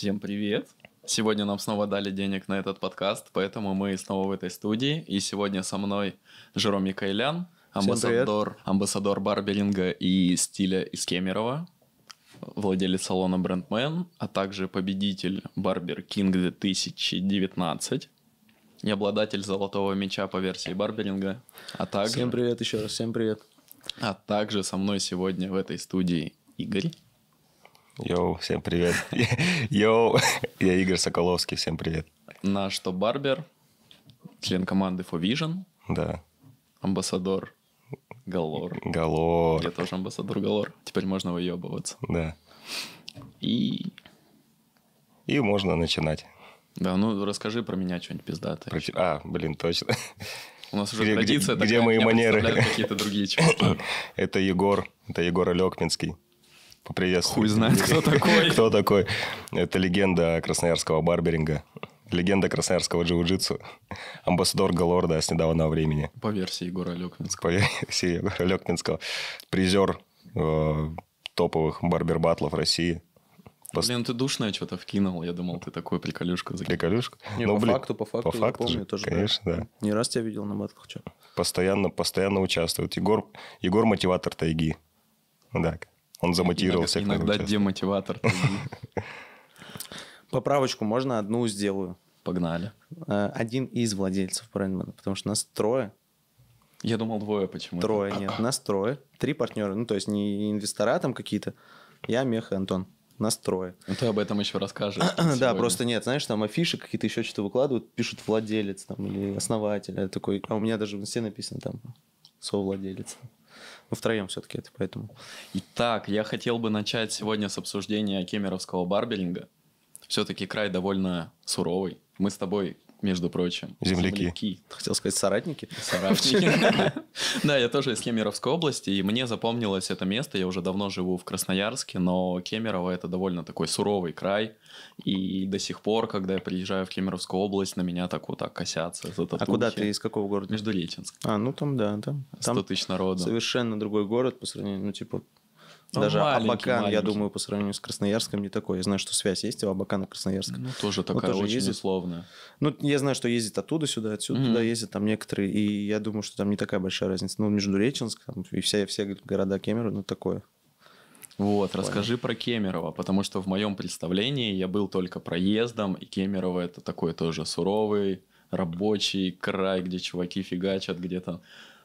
Всем привет! Сегодня нам снова дали денег на этот подкаст, поэтому мы снова в этой студии. И сегодня со мной Жером Микаэлян, амбассадор, амбассадор барберинга и стиля из Кемерово, владелец салона Брендмен, а также победитель Барбер Кинг 2019 и обладатель золотого меча по версии барберинга, а также... Всем привет еще раз, всем привет. А также со мной сегодня в этой студии Игорь. Йоу, всем привет. Йоу, я Игорь Соколовский, всем привет. Наш топ-барбер, член команды Vision. Да. Амбассадор Галор. Галор. Я тоже амбассадор Галор. Теперь можно выебываться. Да. И... И можно начинать. Да, ну расскажи про меня что-нибудь пиздатое. Про... А, блин, точно. У нас уже где, традиция где, такая, где мои манеры? какие-то другие чуваки. это Егор, это Егор Алекминский приветствую. Хуй знает, кто такой. Кто такой. Это легенда красноярского барберинга. Легенда красноярского джиу-джитсу. Амбассадор Галорда с недавнего времени. По версии Егора Лёкминского. По версии Егора Лёкминского. Призер э, топовых барбер-батлов России. Пос... Блин, ты душное что-то вкинул. Я думал, ты такой приколюшка Приколюшка? Не, ну, по блин, факту, по факту, по факту помню же, тоже. Конечно, да. да. Не раз тебя видел на батках. Постоянно, постоянно участвует. Егор, Егор мотиватор тайги. Да, он замотивировался. Иногда, иногда демотиватор. Поправочку можно одну сделаю. Погнали. Э, один из владельцев брендмена, потому что нас трое. Я думал двое почему-то. Трое, нет, нас трое. Три партнера, ну то есть не инвестора там какие-то. Я, Мех и Антон. Нас трое. Ну, ты об этом еще расскажешь. да, просто нет, знаешь, там афиши какие-то еще что-то выкладывают, пишут владелец там или основатель. Я такой, а у меня даже все написано там совладелец. Мы втроем все-таки это поэтому. Итак, я хотел бы начать сегодня с обсуждения кемеровского барберинга. Все-таки край довольно суровый. Мы с тобой между прочим. Земляки. Земляки. Хотел сказать соратники. Соратники. Да, я тоже из Кемеровской области, и мне запомнилось это место. Я уже давно живу в Красноярске, но Кемерово это довольно такой суровый край. И до сих пор, когда я приезжаю в Кемеровскую область, на меня так вот так косятся. А куда ты из какого города? Междулеченск. А, ну там, да, там. Сто тысяч народу. Совершенно другой город по сравнению, ну типа он ну, Даже Абакан, маленький. я думаю, по сравнению с Красноярском не такой. Я знаю, что связь есть у Абакана и Красноярска. Ну, тоже такая тоже очень ездит. условная. Ну, я знаю, что ездит оттуда сюда, отсюда mm-hmm. туда ездят там некоторые. И я думаю, что там не такая большая разница. Ну, между там, и все, все города Кемерово, ну, такое. Вот, Понял. расскажи про Кемерово, потому что в моем представлении я был только проездом, и Кемерово это такой тоже суровый, рабочий край, где чуваки фигачат, где-то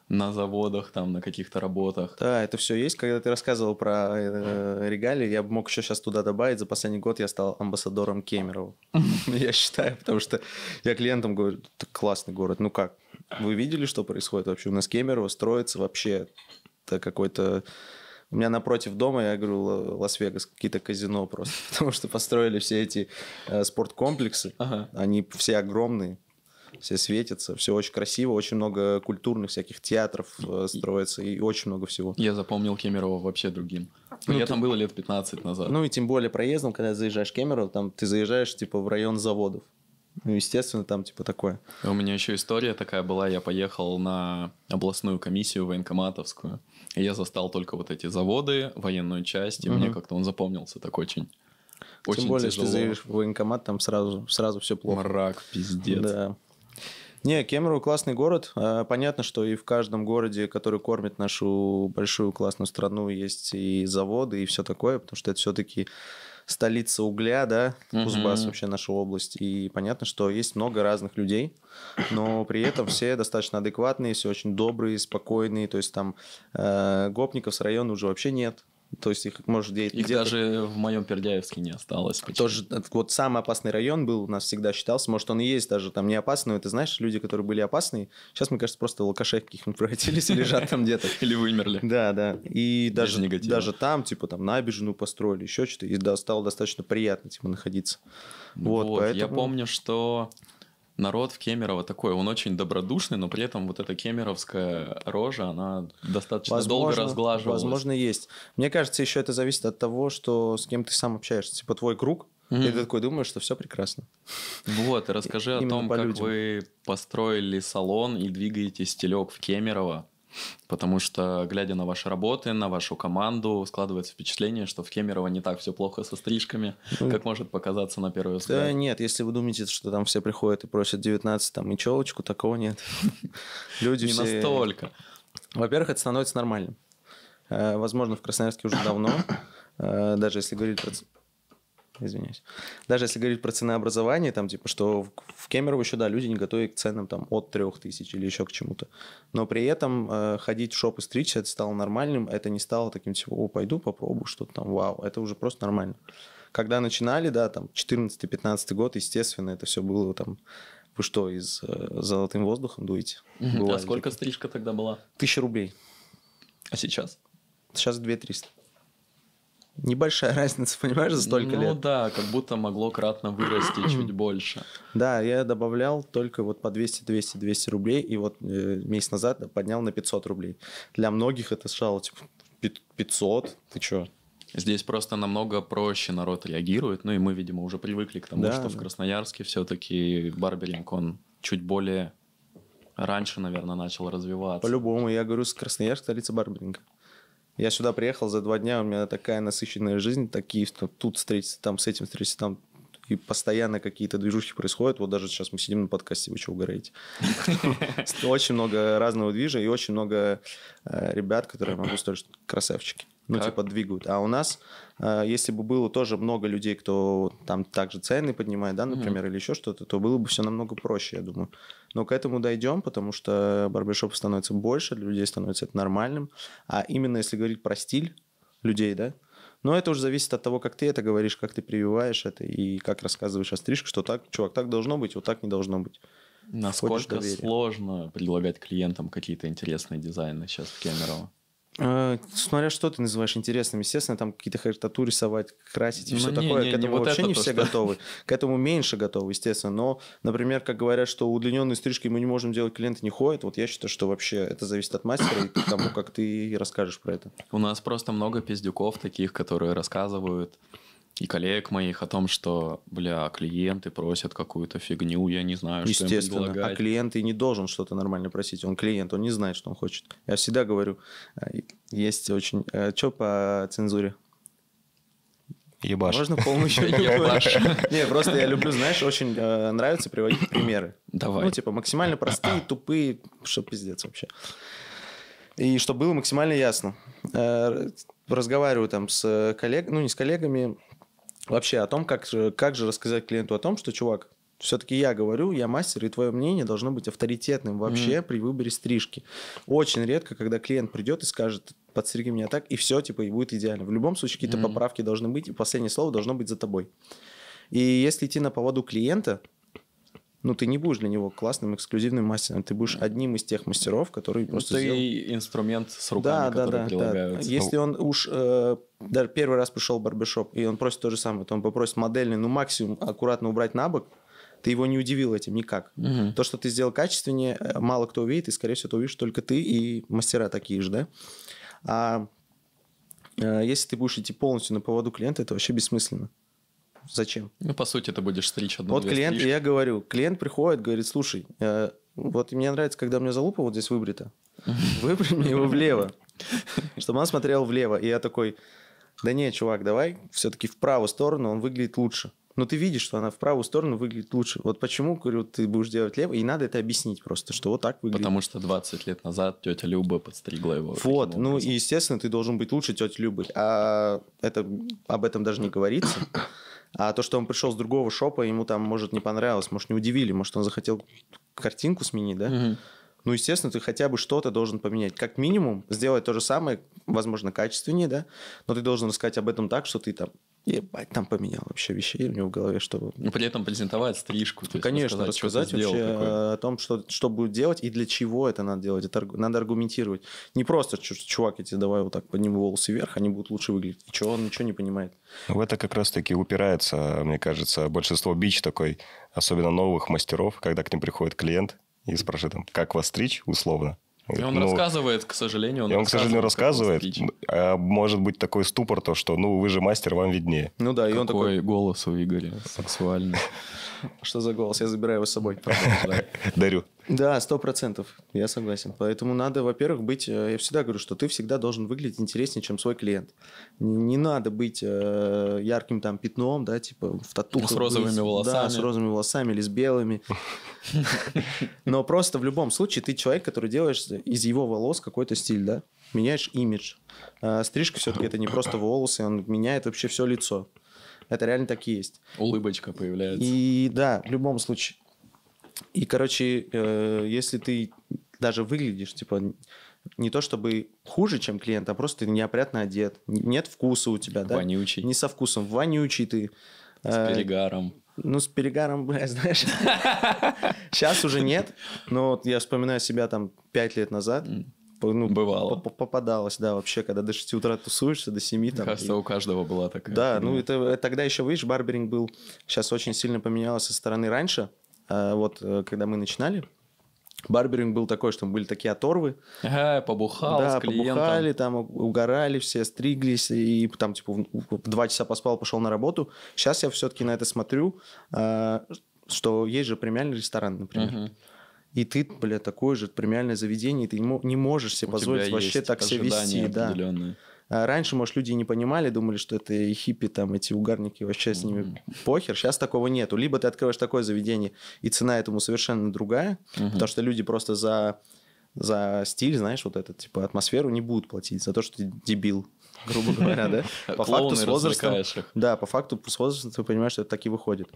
на заводах, там, на каких-то работах. Да, это все есть. Когда ты рассказывал про э, регалии, я мог еще сейчас туда добавить. За последний год я стал амбассадором Кемерово. Я считаю, потому что я клиентам говорю, это классный город. Ну как? Вы видели, что происходит вообще? У нас Кемерово строится вообще это какой-то... У меня напротив дома, я говорю, Лас-Вегас, какие-то казино просто, потому что построили все эти э, спорткомплексы, ага. они все огромные, все светится, все очень красиво, очень много культурных всяких театров э, строится и очень много всего. Я запомнил Кемерово вообще другим. Ну, я ты... там был лет 15 назад. Ну и тем более проездом, когда заезжаешь в Кемерово, там ты заезжаешь типа в район заводов. Ну, естественно, там типа такое. У меня еще история такая была. Я поехал на областную комиссию военкоматовскую. И я застал только вот эти заводы, военную часть. И угу. мне как-то он запомнился так очень. Тем очень более, тяжело. если ты заедешь в военкомат, там сразу, сразу все плохо. Мрак, пиздец. Да. Не, Кемерово классный город. А, понятно, что и в каждом городе, который кормит нашу большую классную страну, есть и заводы, и все такое, потому что это все-таки столица угля, да, Кузбасс mm-hmm. вообще наша область. И понятно, что есть много разных людей, но при этом все достаточно адекватные, все очень добрые, спокойные. То есть там э, гопников с района уже вообще нет. То есть их можешь делать. Их даже в моем Пердяевске не осталось. Почему? Тоже э, вот самый опасный район был, у нас всегда считался. Может, он и есть даже там не опасный, но это знаешь, люди, которые были опасные, сейчас, мне кажется, просто в каких-нибудь превратились и лежат там где-то. Или вымерли. Да, да. И даже, даже там, типа, там набережную построили, еще что-то. И стало достаточно приятно, типа, находиться. Ну вот, вот поэтому... я помню, что народ в Кемерово такой, он очень добродушный, но при этом вот эта кемеровская рожа, она достаточно возможно, долго разглаживалась. Возможно, есть. Мне кажется, еще это зависит от того, что с кем ты сам общаешься. Типа твой круг, Mm-hmm. И ты такой думаешь, что все прекрасно. Вот, и расскажи о том, как вы построили салон и двигаете стелек в Кемерово. Потому что, глядя на ваши работы, на вашу команду, складывается впечатление, что в Кемерово не так все плохо со стрижками, ну, как может показаться на первый взгляд. Да нет, если вы думаете, что там все приходят и просят 19 там, и челочку, такого нет. Люди Не все... настолько. Во-первых, это становится нормальным. Э, возможно, в Красноярске уже давно, э, даже если говорить извиняюсь. Даже если говорить про ценообразование, там, типа, что в Кемерово еще, да, люди не готовы к ценам там от трех тысяч или еще к чему-то. Но при этом э, ходить в шоп и стричься, это стало нормальным, это не стало таким, типа, о, пойду попробую что-то там, вау, это уже просто нормально. Когда начинали, да, там, 14-15 год, естественно, это все было там вы что, из э, золотым воздухом дуете? А Бывали а сколько стрижка тогда была? Тысяча рублей. А сейчас? Сейчас 2 300 небольшая разница, понимаешь, за столько ну, лет. Ну да, как будто могло кратно вырасти чуть больше. Да, я добавлял только вот по 200, 200, 200 рублей, и вот э, месяц назад поднял на 500 рублей. Для многих это стало типа 500, ты чё? Здесь просто намного проще народ реагирует, ну и мы, видимо, уже привыкли к тому, да, что да. в Красноярске все-таки барберинг, он чуть более раньше, наверное, начал развиваться. По-любому, я говорю, Красноярск столица барберинга. Я сюда приехал за два дня, у меня такая насыщенная жизнь, такие тут встретиться, там с этим встретиться, там и постоянно какие-то движухи происходят. Вот даже сейчас мы сидим на подкасте, вы что угораете? Очень много разного движа и очень много э, ребят, которые, могу сказать, что красавчики. Ну, типа, двигают. А у нас, э, если бы было тоже много людей, кто там также цены поднимает, да, например, или еще что-то, то было бы все намного проще, я думаю. Но к этому дойдем, потому что барбершопов становится больше, для людей становится это нормальным. А именно если говорить про стиль людей, да, но это уже зависит от того, как ты это говоришь, как ты прививаешь это и как рассказываешь о стрижке, что так, чувак, так должно быть, вот так не должно быть. Насколько сложно предлагать клиентам какие-то интересные дизайны сейчас в Кемерово? Э, смотря что ты называешь интересным, естественно, там какие-то хартату рисовать, красить и ну, все не, такое. Не, к этому не, вот вообще это не все что... готовы. К этому меньше готовы, естественно. Но, например, как говорят, что удлиненные стрижки мы не можем делать, клиенты не ходят. Вот я считаю, что вообще это зависит от мастера и тому, как ты расскажешь про это. У нас просто много пиздюков таких, которые рассказывают и коллег моих о том, что, бля, клиенты просят какую-то фигню, я не знаю, что им Естественно, а клиент и не должен что-то нормально просить. Он клиент, он не знает, что он хочет. Я всегда говорю, э, есть очень... Э, что по цензуре? Ебаш. Можно помощь? Ебаш. Не, просто я люблю, знаешь, очень э, нравится приводить примеры. Давай. Ну, типа, максимально простые, тупые, что пиздец вообще. И чтобы было максимально ясно. Разговариваю там с коллегами, ну не с коллегами, вообще о том, как, как же рассказать клиенту о том, что, чувак, все-таки я говорю, я мастер, и твое мнение должно быть авторитетным вообще mm. при выборе стрижки. Очень редко, когда клиент придет и скажет, подстриги меня так, и все, типа, и будет идеально. В любом случае, какие-то mm. поправки должны быть, и последнее слово должно быть за тобой. И если идти на поводу клиента, ну, ты не будешь для него классным эксклюзивным мастером, ты будешь одним из тех мастеров, которые ну, просто ты сделал... инструмент с руками, да, да, да, Да. Если ну. он уж э, даже первый раз пришел в барбершоп, и он просит то же самое, то он попросит модельный, ну, максимум аккуратно убрать на бок, ты его не удивил этим никак. Угу. То, что ты сделал качественнее, э, мало кто увидит, и, скорее всего, это увидишь только ты и мастера такие же, да? А э, если ты будешь идти полностью на поводу клиента, это вообще бессмысленно. Зачем? Ну, по сути, ты будешь стричь одну Вот клиент, стрички. я говорю, клиент приходит, говорит, слушай, э, вот мне нравится, когда у меня залупа вот здесь выбрита. Выпрями его влево. Чтобы он смотрел влево. И я такой, да не, чувак, давай все-таки в правую сторону, он выглядит лучше. Но ты видишь, что она в правую сторону выглядит лучше. Вот почему, говорю, ты будешь делать лево, и надо это объяснить просто, что вот так выглядит. Потому что 20 лет назад тетя Люба подстригла его. Вот, ну и, естественно, ты должен быть лучше тети Любы. А это, об этом даже не говорится. А то, что он пришел с другого шопа, ему там, может, не понравилось, может, не удивили, может, он захотел картинку сменить, да? Угу. Ну, естественно, ты хотя бы что-то должен поменять. Как минимум, сделать то же самое, возможно, качественнее, да? Но ты должен рассказать об этом так, что ты там ебать, там поменял вообще вещей у него в голове, чтобы Но ну, при этом презентовать стрижку. Ну, ну, конечно, рассказать, рассказать вообще какой. о том, что, что будет делать и для чего это надо делать. Это надо аргументировать. Не просто, чувак, я тебе давай вот так подниму волосы вверх, они будут лучше выглядеть. И он ничего не понимает. В это как раз-таки упирается, мне кажется, большинство бич такой, особенно новых мастеров, когда к ним приходит клиент и спрашивает, как вас стричь, условно. И он ну, рассказывает, к сожалению, он И он, к сожалению, рассказывает. А может быть такой ступор, то, что, ну, вы же мастер, вам виднее. Ну да, и Какой он такой... голос у Игоря сексуальный. Что за голос? Я забираю его с собой. Дарю. Да, сто процентов, я согласен. Поэтому надо, во-первых, быть, э, я всегда говорю, что ты всегда должен выглядеть интереснее, чем свой клиент. Не, не надо быть э, ярким там пятном, да, типа в тату. С розовыми быть, волосами. Да, с розовыми волосами или с белыми. Но просто в любом случае ты человек, который делаешь из его волос какой-то стиль, да? Меняешь имидж. А стрижка все-таки это не просто волосы, он меняет вообще все лицо. Это реально так и есть. Улыбочка появляется. И да, в любом случае. И, короче, э, если ты даже выглядишь, типа, не то чтобы хуже, чем клиент, а просто ты неопрятно одет, нет вкуса у тебя, да? Вонючий. Не со вкусом, вонючий ты. С э, перегаром. ну, с перегаром, бля, знаешь. Сейчас уже нет, но вот я вспоминаю себя там пять лет назад, ну, бывало. Попадалось, да, вообще, когда до 6 утра тусуешься, до 7 там. Кажется, и... у каждого была такая. Да, ну это, э, тогда еще, видишь, барберинг был, сейчас очень сильно поменялось со стороны раньше. А вот э, когда мы начинали, барберинг был такой, что были такие оторвы. Ага, э, побухал да, с клиентом. побухали, там угорали все, стриглись, и там, типа, два часа поспал, пошел на работу. Сейчас я все-таки на это смотрю, а, что есть же премиальный ресторан, например. Угу. И ты, бля, такое же премиальное заведение, и ты не можешь себе позволить вообще так себя вести. Да. А раньше, может, люди не понимали, думали, что это хиппи, там, эти угарники, вообще с ними похер. Сейчас такого нету. Либо ты открываешь такое заведение, и цена этому совершенно другая, mm потому что люди просто за за стиль, знаешь, вот этот, типа, атмосферу не будут платить, за то, что ты дебил. грубо говоря, да? По факту с возрастом... Да, по факту с возрастом ты понимаешь, что это так и выходит.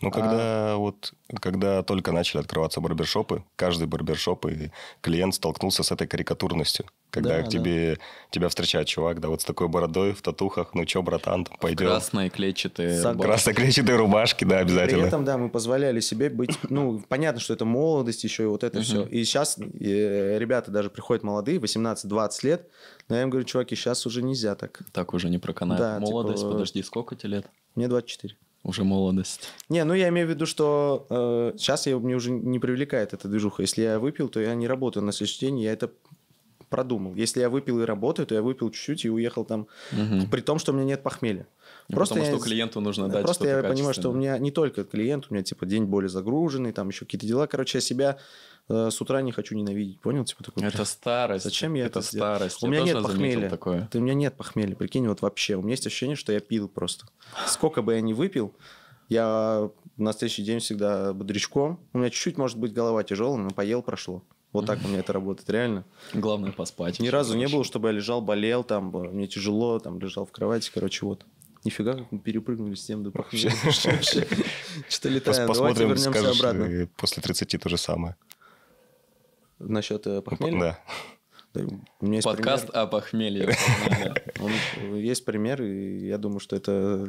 Ну, когда а вот, когда только начали открываться барбершопы, каждый барбершоп и клиент столкнулся с этой карикатурностью. Когда к тебе, тебя встречает чувак, да, вот с такой бородой, в татухах, ну чё, братан, там пойдем. Красные клетчатые рубашки. Красные клетчатые рубашки, да, обязательно. При этом, да, мы позволяли себе быть, ну, понятно, что это молодость еще и вот это все. И сейчас э, ребята даже приходят молодые, 18-20 лет, но я им говорю, чуваки, сейчас уже нельзя так. Так уже не проканает. Да, молодость, типа... подожди, сколько тебе лет? Мне 24. Уже молодость. Не, ну я имею в виду, что э, сейчас я, мне уже не привлекает эта движуха. Если я выпил, то я не работаю на следующий день, я это продумал. Если я выпил и работаю, то я выпил чуть-чуть и уехал там, угу. при том, что у меня нет похмелья. Ну, просто Потому я... что клиенту нужно дать Просто я понимаю, что у меня не только клиент, у меня типа день более загруженный, там еще какие-то дела. Короче, я себя э, с утра не хочу ненавидеть, понял? Типа такой. Это старость. Зачем я это, это старость? У я меня нет похмелья. Такое. Ты, у меня нет похмелья, прикинь, вот вообще. У меня есть ощущение, что я пил просто. Сколько бы я ни выпил, я на следующий день всегда бодрячком. У меня чуть-чуть, может быть, голова тяжелая, но поел, прошло. Вот так у меня это работает, реально. Главное поспать. Ни разу не было, чтобы я лежал, болел, там, мне тяжело, там, лежал в кровати, короче, вот. Нифига, как мы перепрыгнули с тем до Вообще. Что летаем. давайте вернемся обратно. Э, после 30 то же самое. Насчет э, похмелья? Да. Да, у меня есть Подкаст пример. о похмелье. Он, э, есть пример, и я думаю, что это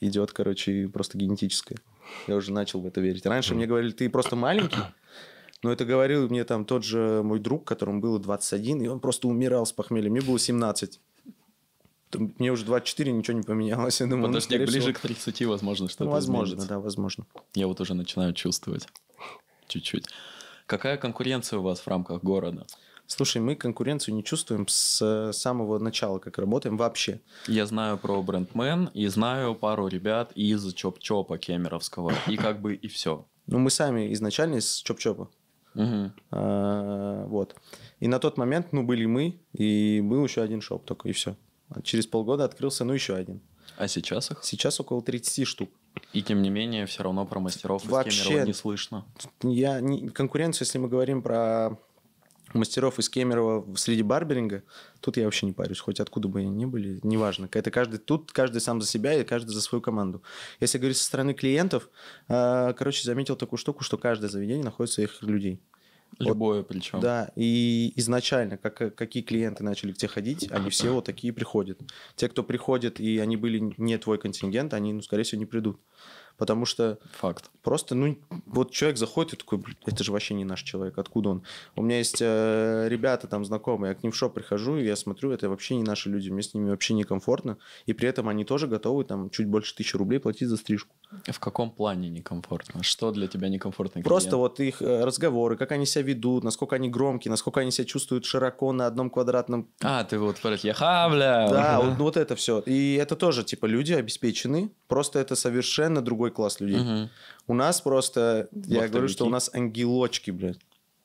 идет, короче, просто генетическое. Я уже начал в это верить. Раньше мне говорили, ты просто маленький, но это говорил мне там тот же мой друг, которому было 21, и он просто умирал с похмелья. Мне было 17. Мне уже 24, ничего не поменялось. Я думаю, ну, Подожди, ну, ближе всего... к 30, возможно, что-то ну, Возможно, изменится. да, возможно. Я вот уже начинаю чувствовать чуть-чуть. Какая конкуренция у вас в рамках города? Слушай, мы конкуренцию не чувствуем с э, самого начала, как работаем вообще. Я знаю про Брендмен и знаю пару ребят из Чоп-Чопа кемеровского. И как бы и все. Ну, мы сами изначально из Чоп-Чопа. Угу. А, вот. И на тот момент, ну, были мы, и был еще один шоп только, и все. А через полгода открылся, ну, еще один. А сейчас их? Сейчас около 30 штук. И тем не менее, все равно про мастеров Вообще, из Кемерово не слышно. Я не, конкуренцию, если мы говорим про мастеров из Кемерово среди барберинга, тут я вообще не парюсь, хоть откуда бы они ни были, неважно. Это каждый тут, каждый сам за себя и каждый за свою команду. Если говорить со стороны клиентов, э, короче, заметил такую штуку, что каждое заведение находит своих людей. Любое вот, причем. Да, и изначально, как, какие клиенты начали к тебе ходить, они все вот такие приходят. Те, кто приходит, и они были не твой контингент, они, ну, скорее всего, не придут. Потому что... Факт. Просто, ну, вот человек заходит и такой, блин, это же вообще не наш человек, откуда он? У меня есть э, ребята там знакомые, я к ним в шоп прихожу, и я смотрю, это вообще не наши люди, мне с ними вообще некомфортно, и при этом они тоже готовы там чуть больше тысячи рублей платить за стрижку. В каком плане некомфортно? Что для тебя некомфортно? Просто вот их э, разговоры, как они себя ведут, насколько они громкие, насколько они себя чувствуют широко на одном квадратном... А, ты вот про ха, бля! Да, вот, ну, вот это все. И это тоже, типа, люди обеспечены, просто это совершенно другой класс людей. Угу. У нас просто, я говорю, что у нас ангелочки, блядь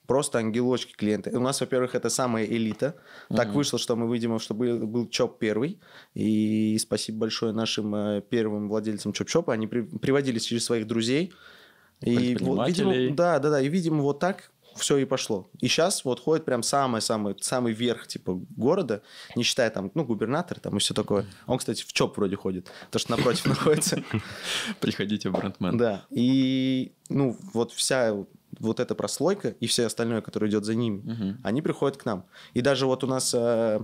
просто ангелочки клиенты. У нас, во-первых, это самая элита. Mm-hmm. Так вышло, что мы, видимо, что был, был ЧОП первый. И спасибо большое нашим э, первым владельцам ЧОП-ЧОПа. Они при, приводились через своих друзей. И, видимо, да, да, да. И, видимо, вот так все и пошло. И сейчас вот ходит прям самый-самый самый верх типа города, не считая там, ну, губернатор там и все такое. Он, кстати, в ЧОП вроде ходит, потому что напротив находится. Приходите в Брандмен. Да. И, ну, вот вся вот эта прослойка и все остальное, которое идет за ними, они приходят к нам. И даже вот у нас э,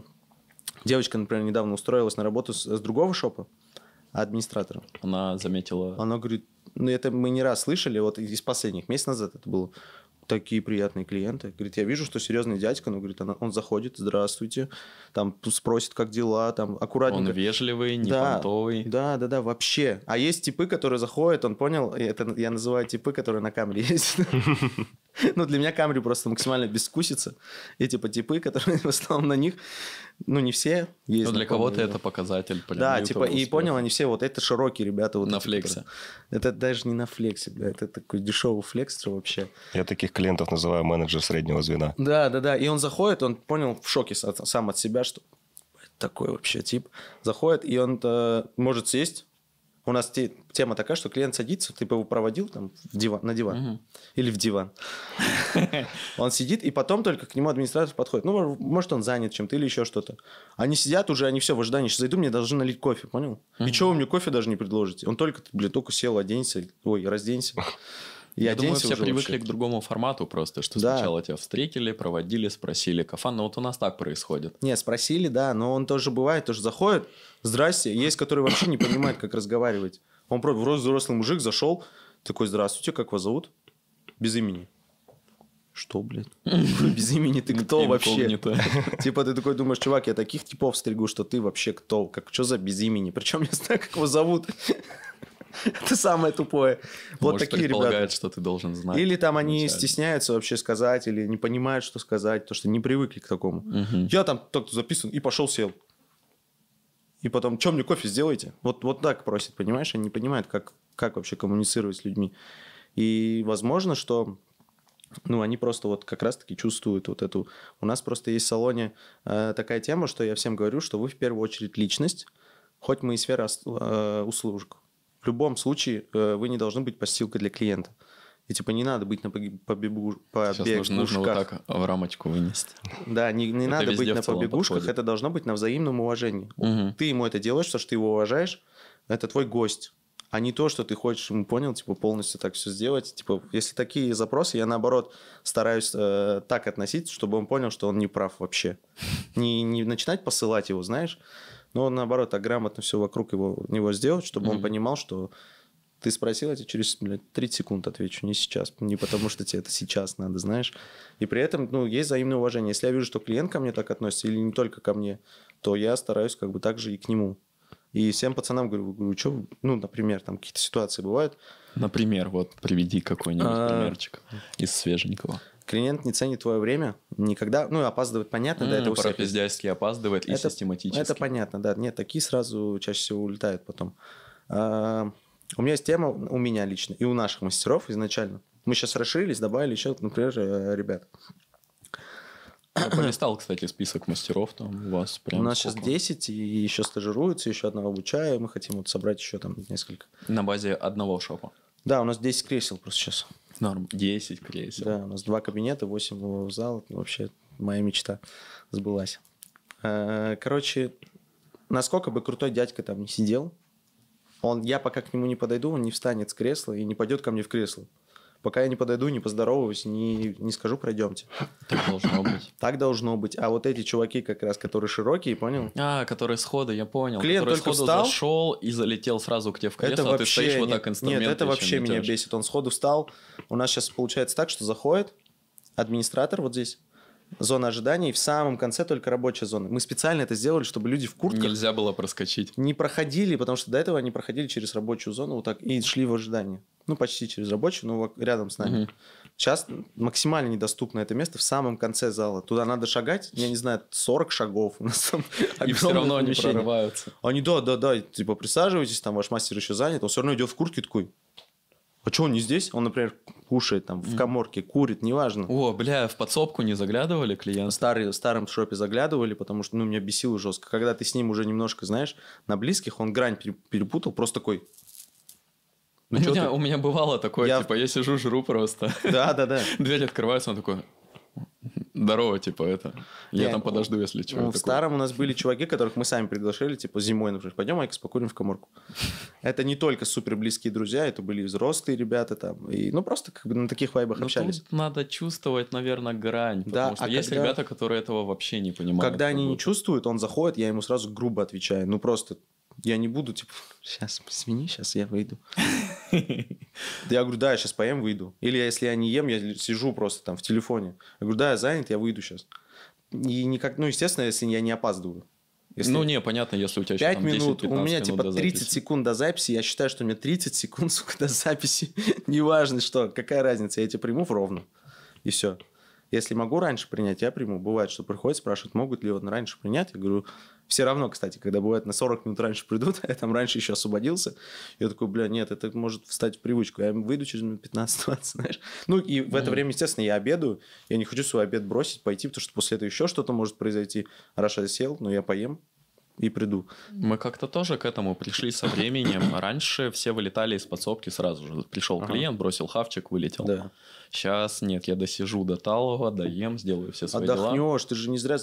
девочка, например, недавно устроилась на работу с, другого шопа, администратором. Она заметила... Она говорит, ну это мы не раз слышали, вот из последних, месяц назад это было, такие приятные клиенты. Говорит, я вижу, что серьезный дядька, но говорит, он, он заходит, здравствуйте, там спросит, как дела, там аккуратненько. Он вежливый, не да, понтовый. Да, да, да, вообще. А есть типы, которые заходят, он понял, это я называю типы, которые на камере есть. Ну, для меня Камри просто максимально бескусица. Эти типа, потипы, которые в основном на них, ну, не все есть. Ну, для кого-то это показатель. Блин, да, типа, и понял, они все вот это широкие ребята. Вот на эти, флексе. Которые... Типа. Это даже не на флексе, бля, это такой дешевый флекстер вообще. Я таких клиентов называю менеджер среднего звена. Да, да, да. И он заходит, он понял в шоке сам от себя, что такой вообще тип. Заходит, и он может сесть, у нас те, тема такая, что клиент садится, ты бы его проводил там в диван, на диван угу. или в диван. Он сидит, и потом только к нему администратор подходит. Ну, может, он занят чем-то или еще что-то. Они сидят уже, они все в ожидании, сейчас зайду, мне должны налить кофе, понял? И чего вы мне кофе даже не предложите? Он только, блин, только сел, оденься, ой, разденься. Я Я думаю, все привыкли вообще. к другому формату просто, что да. сначала тебя встретили, проводили, спросили кафан, но ну вот у нас так происходит. Не, спросили, да, но он тоже бывает, тоже заходит, здрасте, есть, который вообще не понимает, как разговаривать. Он просто взрослый мужик зашел, такой, здравствуйте, как вас зовут? Без имени. Что, блядь? Без имени ты кто вообще? Типа ты такой думаешь, чувак, я таких типов стригу, что ты вообще кто? Как что за без имени? Причем я знаю, как его зовут. Это самое тупое. Вот такие ребята. что ты должен знать. Или там они стесняются вообще сказать, или не понимают, что сказать, то что не привыкли к такому. Я там так записан и пошел сел. И потом, что мне кофе сделаете? Вот, вот так просят, понимаешь? Они не понимают, как, как вообще коммуницировать с людьми. И возможно, что ну, они просто вот как раз-таки чувствуют вот эту... У нас просто есть в салоне э, такая тема, что я всем говорю, что вы в первую очередь личность, хоть мы и сфера э, услуг в любом случае э, вы не должны быть посылкой для клиента. И типа не надо быть на побегушках. Сейчас нужно, нужно вот так в рамочку вынести. Да, не, не надо быть на побегушках, подходит. это должно быть на взаимном уважении. Угу. Ты ему это делаешь, потому что ты его уважаешь, это твой гость. А не то, что ты хочешь ему, понял, типа полностью так все сделать. Типа, если такие запросы, я наоборот стараюсь э, так относиться, чтобы он понял, что он не прав вообще. Не, не начинать посылать его, знаешь но наоборот, а грамотно все вокруг его, него сделать, чтобы mm-hmm. он понимал, что ты спросил, я тебе через блядь, 30 секунд отвечу, не сейчас, не потому что тебе это сейчас надо, знаешь. И при этом, ну, есть взаимное уважение. Если я вижу, что клиент ко мне так относится, или не только ко мне, то я стараюсь как бы так же и к нему. И всем пацанам говорю, говорю, что, ну, например, там какие-то ситуации бывают. Например, вот приведи какой-нибудь а... примерчик из свеженького. Клиент не ценит твое время никогда. Ну, опаздывает, понятно, mm, да, это у всех. пиздяйски опаздывает это, и систематически. Это понятно, да. Нет, такие сразу чаще всего улетают потом. А, у меня есть тема, у меня лично, и у наших мастеров изначально. Мы сейчас расширились, добавили еще, например, э, ребят. Я ну, полистал, кстати, список мастеров там у вас. Прям у нас сколько? сейчас 10, и еще стажируются, еще одного обучаю, мы хотим вот собрать еще там несколько. На базе одного шопа? Да, у нас 10 кресел просто сейчас норм. 10 кресел. Да, у нас два кабинета, 8 в зал. Вообще моя мечта сбылась. Э, короче, насколько бы крутой дядька там не сидел, он, я пока к нему не подойду, он не встанет с кресла и не пойдет ко мне в кресло пока я не подойду, не поздороваюсь, не, не скажу «пройдемте». Так должно быть. Так должно быть. А вот эти чуваки как раз, которые широкие, понял? А, которые сходы, я понял. Клиент только сходу встал, зашел и залетел сразу к тебе в кресло, это а вообще, ты стоишь вот так инструмент. Нет, это вообще меня бесит. Он сходу встал. У нас сейчас получается так, что заходит администратор вот здесь, зона ожиданий, и в самом конце только рабочая зона. Мы специально это сделали, чтобы люди в куртках... Нельзя было проскочить. Не проходили, потому что до этого они проходили через рабочую зону вот так и шли в ожидание. Ну, почти через рабочую, но рядом с нами. Сейчас максимально недоступно это место в самом конце зала. Туда надо шагать, я не знаю, 40 шагов у нас там. И все равно они прорываются. Они, да, да, да, типа присаживайтесь, там ваш мастер еще занят, он все равно идет в куртке такой. А что он не здесь? Он, например, кушает, там, в коморке курит, неважно. О, бля, в подсобку не заглядывали клиент? Старый, в старом шопе заглядывали, потому что, ну, меня бесило жестко. Когда ты с ним уже немножко, знаешь, на близких, он грань перепутал, просто такой, ну, у, меня, у меня бывало такое, я... типа, я сижу, жру просто. Да, да, да. Дверь открывается, он такой, здорово, типа, это. Я, я там подожду, если чего Ну, в старом у нас были чуваки, которых мы сами приглашали, типа, зимой, например, пойдем, Айкс, покурим в коморку. Это не только супер близкие друзья, это были взрослые ребята там. И, ну, просто как бы на таких вайбах Но ну, общались. Тут надо чувствовать, наверное, грань. Потому да, что а есть когда... ребята, которые этого вообще не понимают. Когда они не чувствуют, он заходит, я ему сразу грубо отвечаю. Ну, просто я не буду, типа, сейчас, извини, сейчас я выйду. Я говорю, да, я сейчас поем, выйду. Или если я не ем, я сижу просто там в телефоне. Я говорю, да, я занят, я выйду сейчас. И никак, ну, естественно, если я не опаздываю. Если ну, не, понятно, если у тебя 5 там, 10, минут, у меня минут типа 30 секунд до записи, я считаю, что у меня 30 секунд, сука, до записи, неважно что, какая разница, я тебя приму в ровно, и все. Если могу раньше принять, я приму. Бывает, что приходят, спрашивают, могут ли он раньше принять. Я говорю, все равно, кстати, когда бывает на 40 минут раньше придут, а я там раньше еще освободился. Я такой, бля, нет, это может встать в привычку. Я выйду через минут 15-20, знаешь. Ну, и в это время, естественно, я обедаю. Я не хочу свой обед бросить, пойти, потому что после этого еще что-то может произойти. Раша сел, но я поем, и приду. Мы как-то тоже к этому пришли со временем. Раньше все вылетали из подсобки сразу же. Пришел ага. клиент, бросил хавчик, вылетел. Да. Сейчас нет, я досижу до талого, доем, сделаю все свои Отдохнешь, дела. Отдохнешь, ты же не зря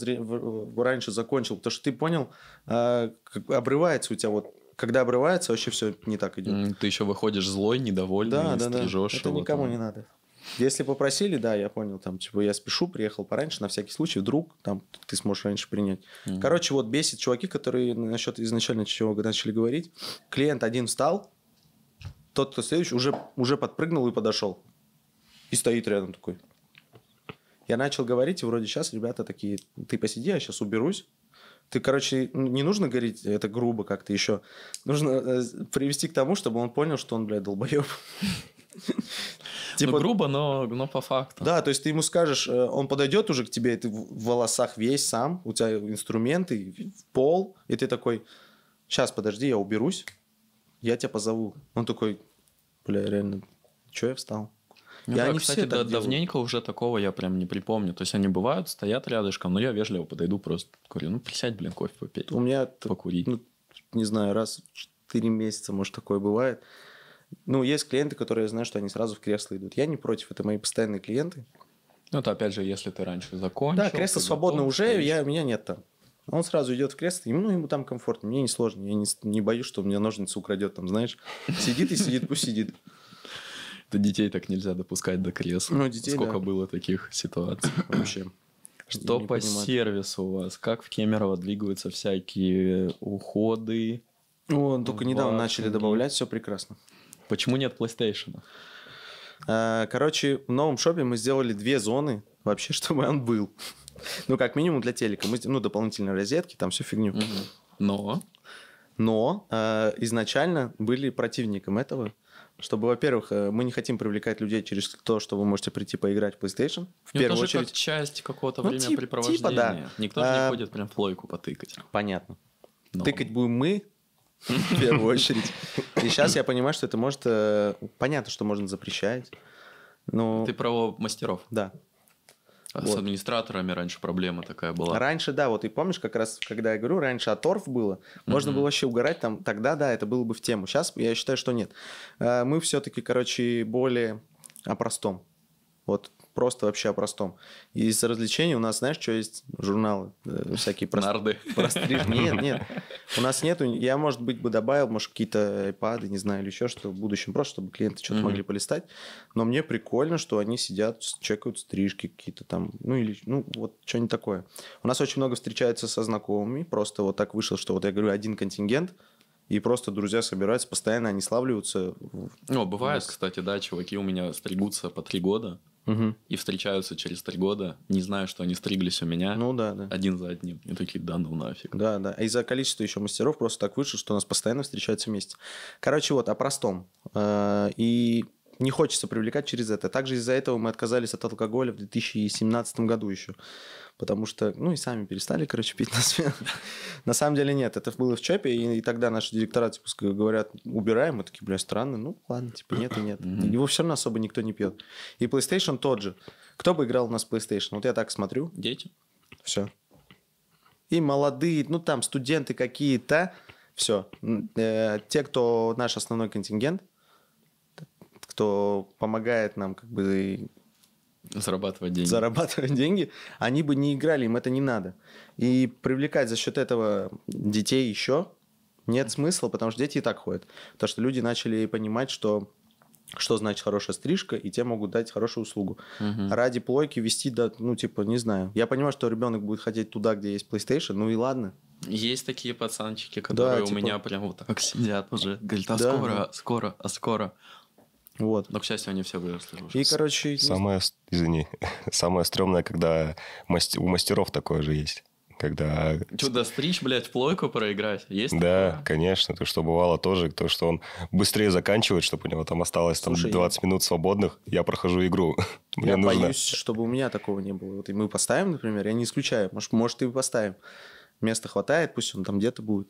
раньше закончил, потому что ты понял, а, обрывается у тебя вот когда обрывается, вообще все не так идет. Ты еще выходишь злой, недовольный, да, да, стрижешь. Да. Это никому вот, не надо. Если попросили, да, я понял, там, типа, я спешу, приехал пораньше, на всякий случай, вдруг, там, ты сможешь раньше принять. Mm-hmm. Короче, вот бесит чуваки, которые насчет изначально чего начали говорить. Клиент один встал, тот, кто следующий, уже, уже подпрыгнул и подошел. И стоит рядом такой. Я начал говорить, и вроде сейчас ребята такие, ты посиди, я сейчас уберусь. Ты, короче, не нужно говорить это грубо как-то еще. Нужно э, привести к тому, чтобы он понял, что он, блядь, долбоеб. Ну, типа... грубо, но, но по факту. Да, то есть ты ему скажешь, э, он подойдет уже к тебе, и ты в волосах весь сам, у тебя инструменты, пол, и ты такой, сейчас, подожди, я уберусь, я тебя позову. Он такой, бля, реально, чё я встал? Ну, я да, кстати, все да, давненько уже такого я прям не припомню. То есть они бывают, стоят рядышком, но я вежливо подойду, просто говорю, ну присядь, блин, кофе попей. У меня покурить. Ну, не знаю, раз в 4 месяца, может, такое бывает. Ну, есть клиенты, которые знают, что они сразу в кресло идут. Я не против, это мои постоянные клиенты. Ну, то опять же, если ты раньше закончил... Да, кресло свободно уже, я, у меня нет там. Он сразу идет в кресло, ему, ну, ему там комфортно, мне не сложно, я не, не боюсь, что у меня ножницы украдет там, знаешь. Сидит и сидит, пусть сидит. Да детей так нельзя допускать до кресла. Ну, детей, Сколько да. было таких ситуаций вообще. Что по понимаю. сервису у вас? Как в Кемерово двигаются всякие уходы? О, только недавно начали добавлять, все прекрасно. Почему нет PlayStation? А, короче, в новом шопе мы сделали две зоны вообще, чтобы он был. Ну, как минимум для телека. Мы, ну, дополнительные розетки, там всю фигню. Но? Но э, изначально были противником этого, чтобы, во-первых, э, мы не хотим привлекать людей через то, что вы можете прийти поиграть в PlayStation. В Но первую очередь. Как часть какого-то ну, времяпрепровождения. типа, да. Никто же не а, ходит прям в плойку потыкать. Понятно. Но. Тыкать будем мы, в первую очередь. И сейчас я понимаю, что это может... Э, понятно, что можно запрещать, но... Ты право мастеров. Да. А вот. С администраторами раньше проблема такая была. Раньше, да, вот и помнишь, как раз, когда я говорю, раньше оторв было, можно mm-hmm. было вообще угорать там, тогда, да, это было бы в тему. Сейчас я считаю, что нет. Э, мы все-таки, короче, более о простом. Вот просто вообще о простом. И из развлечений у нас, знаешь, что есть? Журналы э, всякие. Прост... Нарды. Простриж... Нет, нет. У нас нету. Я, может быть, бы добавил, может, какие-то айпады не знаю, или еще что в будущем, просто чтобы клиенты что-то mm-hmm. могли полистать. Но мне прикольно, что они сидят, чекают стрижки какие-то там, ну или, ну, вот что-нибудь такое. У нас очень много встречается со знакомыми, просто вот так вышло, что вот я говорю, один контингент, и просто друзья собираются, постоянно они славливаются. Ну, бывает, кстати, да, чуваки у меня стригутся по три года угу. и встречаются через три года, не знаю, что они стриглись у меня. Ну да, да. Один за одним. И такие, да ну нафиг. Да, да. А из-за количества еще мастеров просто так вышло, что у нас постоянно встречаются вместе. Короче, вот о простом. Э, и не хочется привлекать через это. Также из-за этого мы отказались от алкоголя в 2017 году еще. Потому что, ну и сами перестали, короче, пить на смену. на самом деле нет, это было в ЧОПе, и, и тогда наши директора типа, говорят, убираем, мы такие, бля, странно, ну ладно, типа нет и нет. Его все равно особо никто не пьет. И PlayStation тот же. Кто бы играл у нас PlayStation? Вот я так смотрю. Дети. Все. И молодые, ну там студенты какие-то, все. Э, те, кто наш основной контингент, кто помогает нам как бы зарабатывать деньги. зарабатывать деньги, они бы не играли, им это не надо. И привлекать за счет этого детей еще нет смысла, потому что дети и так ходят. то что люди начали понимать, что что значит хорошая стрижка, и те могут дать хорошую услугу. Угу. Ради плойки вести, да, ну, типа, не знаю. Я понимаю, что ребенок будет хотеть туда, где есть PlayStation, ну и ладно, есть такие пацанчики, которые да, типа... у меня прям вот так сидят уже. Говорит, а да, скоро, да. скоро, а скоро. Вот. Но, к счастью, они все выросли. Уже. И, короче... Самое, извини, самое стрёмное, когда у мастеров такое же есть. Когда... Чудо стричь, блядь, в плойку проиграть. Есть да, такое? конечно. То, что бывало тоже, то, что он быстрее заканчивает, чтобы у него там осталось там, Слушай, 20 я... минут свободных, я прохожу игру. Мне я нужно... боюсь, чтобы у меня такого не было. Вот и мы поставим, например, я не исключаю. Может, может и поставим. Места хватает, пусть он там где-то будет.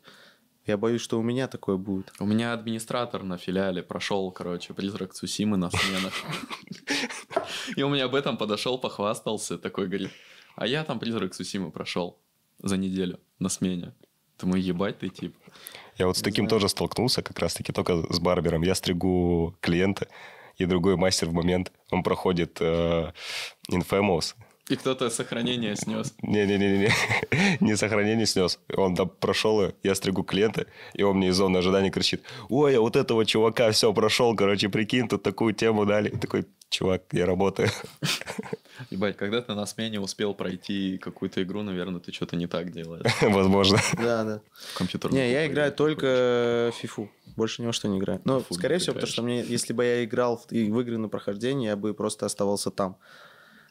Я боюсь, что у меня такое будет. У меня администратор на филиале прошел, короче, призрак Цусимы на сменах. И у меня об этом подошел, похвастался, такой говорит, а я там призрак Цусимы прошел за неделю на смене. Думаю, ебать ты тип. Я вот с таким тоже столкнулся, как раз-таки только с барбером. Я стригу клиента, и другой мастер в момент, он проходит э, и кто-то сохранение снес. Не-не-не, не не сохранение снес. Он там прошел, я стригу клиента, и он мне из зоны ожидания кричит, ой, а вот этого чувака все прошел, короче, прикинь, тут такую тему дали. И такой, чувак, я работаю. Ебать, когда ты на смене успел пройти какую-то игру, наверное, ты что-то не так делаешь. Возможно. Да, да. Компьютер. Не, я играю только FIFA. Больше ни во что не играю. Но, ну, скорее всего, потому что мне, если бы я играл в игры на прохождение, я бы просто оставался там.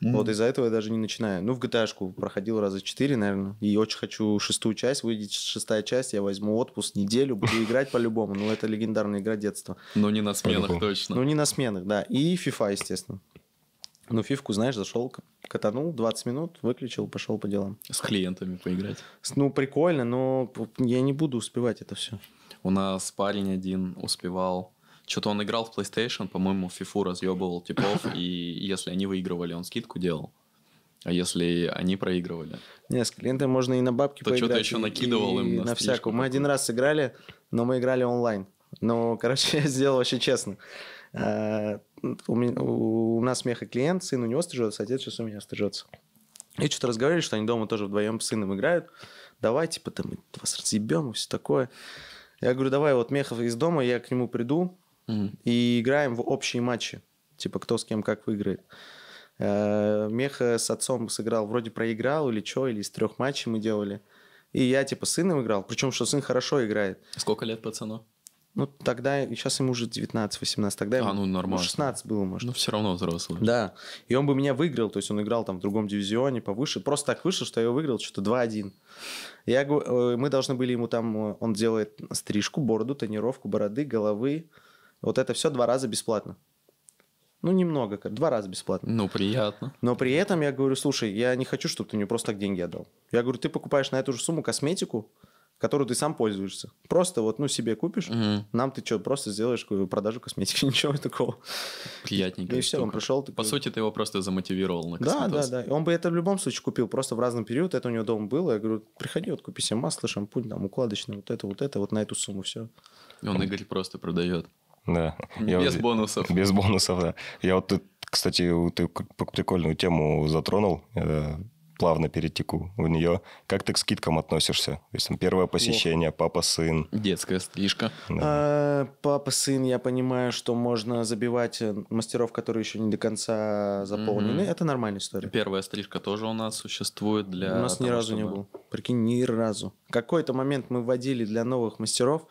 Mm-hmm. Вот из-за этого я даже не начинаю. Ну, в gta проходил раза четыре, наверное, и очень хочу шестую часть, выйдет шестая часть, я возьму отпуск, неделю, буду играть по-любому. Ну, это легендарная игра детства. Но не на сменах точно. Ну, не на сменах, да. И FIFA, естественно. Ну, фифку, знаешь, зашел, катанул 20 минут, выключил, пошел по делам. С клиентами поиграть. Ну, прикольно, но я не буду успевать это все. У нас парень один успевал что-то он играл в PlayStation, по-моему, в FIFA разъебывал типов, и если они выигрывали, он скидку делал. А если они проигрывали? Нет, с клиентами можно и на бабки То что-то еще накидывал и, им на, на всякую. Мы один раз играли, но мы играли онлайн. Ну, короче, я сделал вообще честно. А, у, меня, у, нас меха клиент, сын у него стажется, отец сейчас у меня стажется. И что-то разговаривали, что они дома тоже вдвоем с сыном играют. Давай, типа, там, вас разъебем и все такое. Я говорю, давай, вот Мехов из дома, я к нему приду, и играем в общие матчи. Типа, кто с кем как выиграет. Э, Меха э, с отцом сыграл, вроде проиграл или что, или из трех матчей мы делали. И я, типа, сыном играл, причем, что сын хорошо играет. Сколько лет пацану? Ну, тогда, сейчас ему уже 19-18, тогда а, ему ну, нормально. 16 ну, было, может. Ну, все равно взрослый. Да, и он бы меня выиграл, то есть он играл там в другом дивизионе, повыше. Просто так вышел, что я его выиграл что-то 2-1. Я, э, мы должны были ему там, он делает стрижку, бороду, тонировку бороды, головы, вот это все два раза бесплатно. Ну, немного, два раза бесплатно. Ну, приятно. Но при этом я говорю, слушай, я не хочу, чтобы ты мне просто так деньги отдал. Я говорю, ты покупаешь на эту же сумму косметику, которую ты сам пользуешься. Просто вот, ну, себе купишь, угу. нам ты что, просто сделаешь продажу косметики, ничего такого. Приятненько. Ну и все, он пришел. Такой... По сути, ты его просто замотивировал на косметоз. Да, да, да. Он бы это в любом случае купил, просто в разный период, это у него дома было. Я говорю, приходи, вот купи себе масло, шампунь, там, укладочный, вот это, вот это, вот на эту сумму, все. И он, Игорь, просто продает. Да. Я Без вот, бонусов. Без бонусов, да. Я вот, тут, кстати, ты прикольную тему затронул. Это плавно перетеку в нее. Как ты к скидкам относишься? То есть там первое посещение, папа-сын. Детская стрижка. Да. А, папа-сын, я понимаю, что можно забивать э, мастеров, которые еще не до конца заполнены. Mm-hmm. Это нормальная история. Первая стрижка тоже у нас существует для... У нас того, ни разу чтобы... не было. Прикинь, ни разу. Какой-то момент мы вводили для новых мастеров,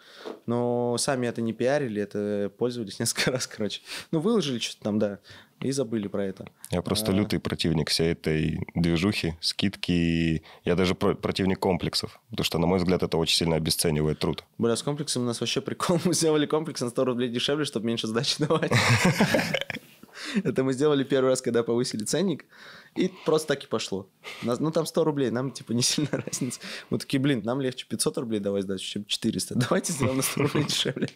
но сами это не пиарили, это пользовались несколько раз, короче. Ну, выложили что-то там, да и забыли про это. Я просто а... лютый противник всей этой движухи, скидки. Я даже про- противник комплексов, потому что, на мой взгляд, это очень сильно обесценивает труд. Бля, с комплексом у нас вообще прикол. Мы сделали комплекс на 100 рублей дешевле, чтобы меньше сдачи давать. Это мы сделали первый раз, когда повысили ценник, и просто так и пошло. ну, там 100 рублей, нам, типа, не сильно разница. Мы такие, блин, нам легче 500 рублей давать сдачу, чем 400. Давайте сделаем на 100 рублей дешевле.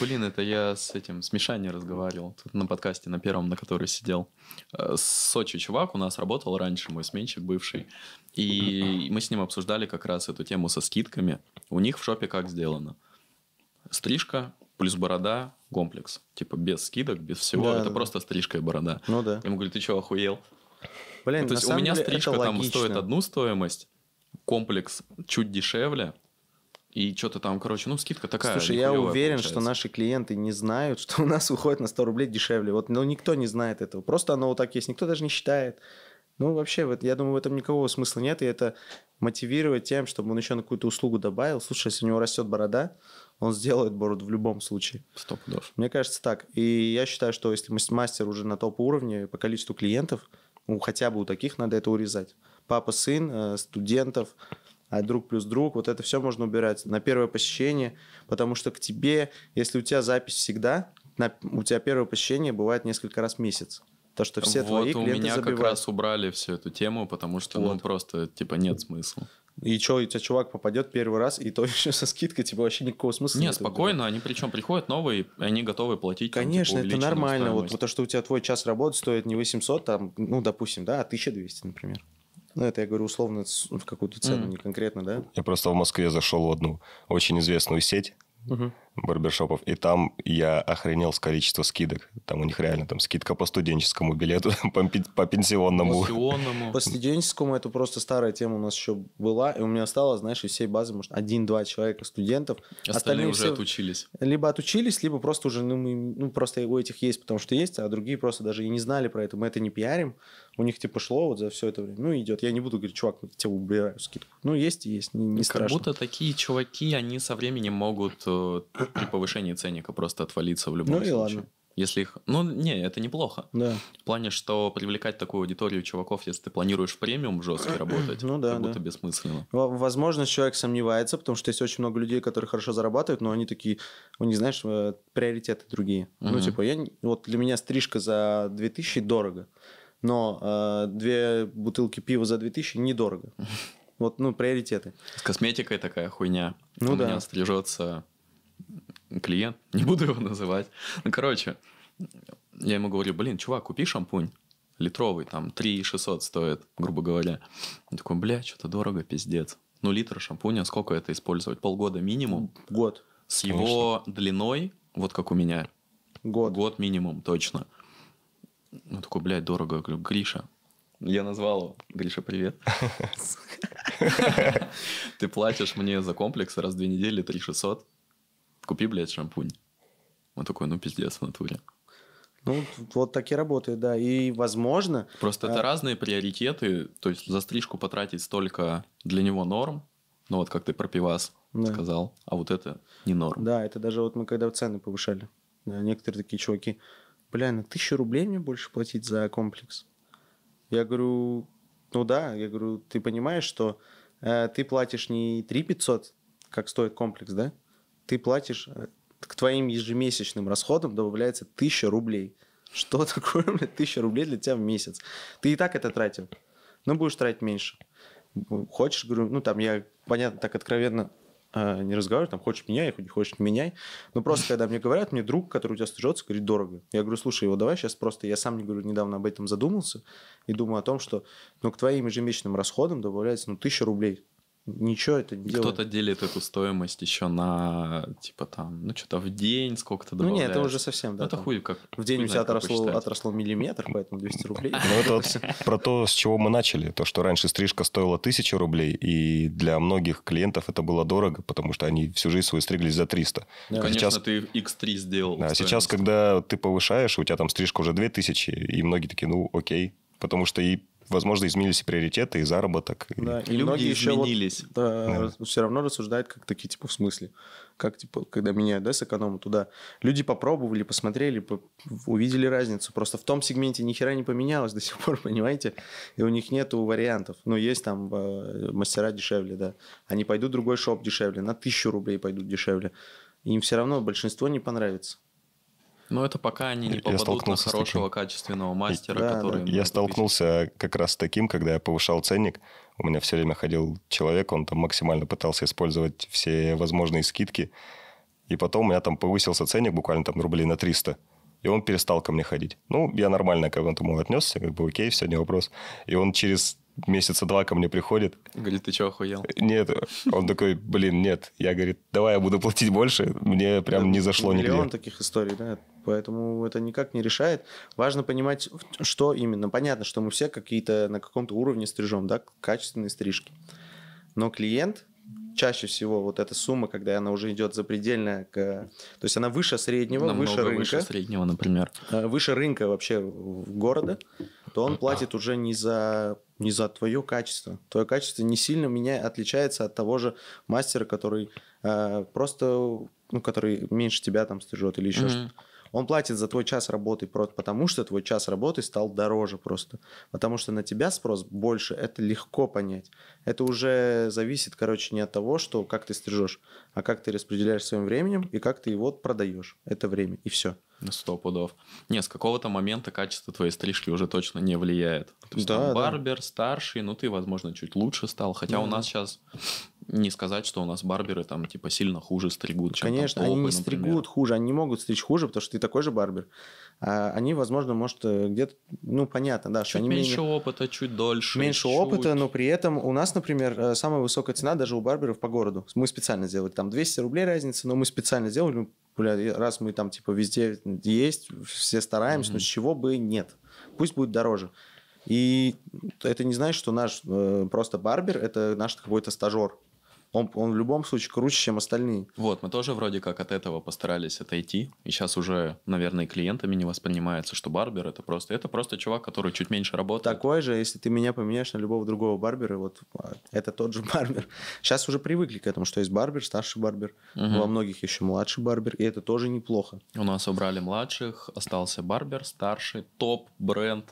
Блин, это я с этим, с Мишаней разговаривал тут на подкасте, на первом, на который сидел. Э, Сочи чувак у нас работал раньше, мой сменщик бывший. И мы с ним обсуждали как раз эту тему со скидками. У них в шопе как сделано? Стрижка плюс борода, комплекс. Типа без скидок, без всего. Да, это да. просто стрижка и борода. Ну да. Ему говорит, ты что, охуел? Блин, ну, то есть у меня стрижка там логично. стоит одну стоимость, комплекс чуть дешевле, и что-то там, короче, ну, скидка такая. Слушай, я уверен, получается. что наши клиенты не знают, что у нас уходит на 100 рублей дешевле. Вот, ну, никто не знает этого. Просто оно вот так есть, никто даже не считает. Ну, вообще, вот, я думаю, в этом никакого смысла нет, и это мотивировать тем, чтобы он еще на какую-то услугу добавил. Слушай, если у него растет борода, он сделает бороду в любом случае. Сто пудов. Мне кажется так. И я считаю, что если мастер уже на топ-уровне по количеству клиентов, ну, хотя бы у таких надо это урезать. Папа, сын, э, студентов, а друг плюс друг, вот это все можно убирать на первое посещение, потому что к тебе, если у тебя запись всегда, на, у тебя первое посещение бывает несколько раз в месяц. То, что все вот твои клиенты у меня забивают. как раз убрали всю эту тему, потому что, ну, вот. ну, просто, типа, нет смысла. И что, у тебя чувак попадет первый раз, и то еще со скидкой, типа, вообще никакого смысла нет. спокойно, они причем приходят новые, и они готовы платить. Конечно, там, типа, это нормально, вот, вот то, что у тебя твой час работы стоит не 800, там, ну, допустим, да, а 1200, например. Ну, это я говорю условно ну, в какую-то цену, mm. не конкретно, да? Я просто в Москве зашел в одну очень известную сеть угу. барбершопов, и там я охренел с количества скидок. Там у них реально там скидка по студенческому билету, по, по пенсионному. Пенсионному. По студенческому это просто старая тема у нас еще была, и у меня осталось, знаешь, из всей базы, может, один-два человека студентов. Остальные, Остальные уже все отучились. Либо отучились, либо просто уже, ну, мы, ну, просто у этих есть, потому что есть, а другие просто даже и не знали про это. Мы это не пиарим, у них типа шло вот за все это время. Ну, идет. Я не буду говорить, чувак, вот тебе убираю скидку. Ну, есть и есть, не, не как страшно. Как будто такие чуваки, они со временем могут э, при повышении ценника просто отвалиться в любом ну, случае. Ну и ладно. Если их... Ну, не, это неплохо. Да. В плане, что привлекать такую аудиторию чуваков, если ты планируешь в премиум жестко работать, ну, да, как будто да. бессмысленно. Возможно, человек сомневается, потому что есть очень много людей, которые хорошо зарабатывают, но они такие, у них, знаешь, э, приоритеты другие. Угу. Ну, типа, я... вот для меня стрижка за 2000 дорого но э, две бутылки пива за 2000 недорого. Вот, ну, приоритеты. С косметикой такая хуйня. Ну У да. меня стрижется клиент, не буду его называть. Ну, короче, я ему говорю, блин, чувак, купи шампунь литровый, там 3 600 стоит, грубо говоря. Он такой, бля, что-то дорого, пиздец. Ну, литр шампуня, сколько это использовать? Полгода минимум? Год. С Конечно. его длиной, вот как у меня. Год. Год минимум, точно. Ну, такой, блядь, дорого. Я говорю, Гриша. Я назвал его. Гриша, привет. Ты платишь мне за комплекс раз в две недели 3600. Купи, блядь, шампунь. Он такой, ну, пиздец в натуре. Ну, вот так и работает, да. И, возможно... Просто э, это разные приоритеты. То есть за стрижку потратить столько для него норм. Ну, вот как ты про пивас сказал. А вот это не норм. Да, это даже вот мы когда цены повышали. Э, некоторые такие чуваки бля, на тысячу рублей мне больше платить за комплекс. Я говорю, ну да, я говорю, ты понимаешь, что э, ты платишь не 3 500, как стоит комплекс, да? Ты платишь, э, к твоим ежемесячным расходам добавляется 1000 рублей. Что такое, бля, 1000 рублей для тебя в месяц? Ты и так это тратил, но будешь тратить меньше. Хочешь, говорю, ну там я, понятно, так откровенно а, не разговариваю, там, хочешь меняй, не хочешь не меняй. Но просто, когда мне говорят, мне друг, который у тебя стажется, говорит, дорого. Я говорю, слушай, его давай сейчас просто, я сам, не говорю, недавно об этом задумался и думаю о том, что, ну, к твоим ежемесячным расходам добавляется, ну, тысяча рублей Ничего это делает. Кто-то делит эту стоимость еще на, типа там, ну что-то в день сколько-то добавляет. Ну нет, это уже совсем, да. Ну, это хуй как. В день у тебя отросло, отросло миллиметр, поэтому 200 рублей. Ну это вот про то, с чего мы начали. То, что раньше стрижка стоила 1000 рублей, и для многих клиентов это было дорого, потому что они всю жизнь свою стриглись за 300. Конечно, сейчас... ты X3 сделал. Да, сейчас, когда ты повышаешь, у тебя там стрижка уже 2000, и многие такие, ну окей, потому что и возможно, изменились и приоритеты, и заработок. Да, и, и люди многие изменились. Вот, да, да. Все равно рассуждают как такие, типа, в смысле. Как, типа, когда меняют, да, с эконома туда. Люди попробовали, посмотрели, по... увидели разницу. Просто в том сегменте ни хера не поменялось до сих пор, понимаете? И у них нету вариантов. Ну, есть там э, мастера дешевле, да. Они пойдут другой шоп дешевле, на тысячу рублей пойдут дешевле. Им все равно большинство не понравится. Но это пока они не попадут на хорошего качественного мастера, да, который... Да. Я столкнулся купить. как раз с таким, когда я повышал ценник. У меня все время ходил человек, он там максимально пытался использовать все возможные скидки. И потом у меня там повысился ценник буквально там рублей на 300. И он перестал ко мне ходить. Ну, я нормально к этому отнесся, как бы окей, все, не вопрос. И он через месяца два ко мне приходит. Говорит, ты что, охуел? Нет. Он такой, блин, нет. Я, говорит, давай я буду платить больше. Мне прям да, не зашло миллион нигде. Миллион таких историй, да? Поэтому это никак не решает. Важно понимать, что именно. Понятно, что мы все какие-то на каком-то уровне стрижем, да, качественные стрижки. Но клиент чаще всего вот эта сумма, когда она уже идет запредельная, к... то есть она выше среднего, Намного выше рынка. выше среднего, например. Э, выше рынка вообще города, то он платит уже не за, не за твое качество. Твое качество не сильно меня отличается от того же мастера, который э, просто, ну, который меньше тебя там стрижет или еще mm-hmm. что-то. Он платит за твой час работы просто потому, что твой час работы стал дороже просто. Потому что на тебя спрос больше, это легко понять. Это уже зависит, короче, не от того, что как ты стрижешь, а как ты распределяешь своим временем и как ты его продаешь, это время, и все. На сто пудов. Не, с какого-то момента качество твоей стрижки уже точно не влияет. То есть да, там барбер, да. старший, ну ты, возможно, чуть лучше стал. Хотя mm у нас сейчас не сказать, что у нас барберы там типа сильно хуже стригут, чем Конечно, там, полопы, они не например. стригут хуже, они не могут стричь хуже, потому что ты такой же барбер. А они, возможно, может, э, где-то, ну, понятно, да, чуть что они меньше менее... опыта, чуть дольше. Меньше чуть... опыта, но при этом у нас, например, э, самая высокая цена даже у барберов по городу. Мы специально сделали там 200 рублей разница, но мы специально сделали, бля, раз мы там типа везде есть, все стараемся, mm-hmm. но с чего бы нет. Пусть будет дороже. И это не значит, что наш э, просто барбер это наш какой-то стажер он, он в любом случае круче, чем остальные. Вот, мы тоже вроде как от этого постарались отойти. И сейчас уже, наверное, клиентами не воспринимается, что барбер это просто... Это просто чувак, который чуть меньше работает. Такой же, если ты меня поменяешь на любого другого барбера, вот а, это тот же барбер. Сейчас уже привыкли к этому, что есть барбер, старший барбер, угу. во многих еще младший барбер, и это тоже неплохо. У нас убрали младших, остался барбер, старший, топ, бренд.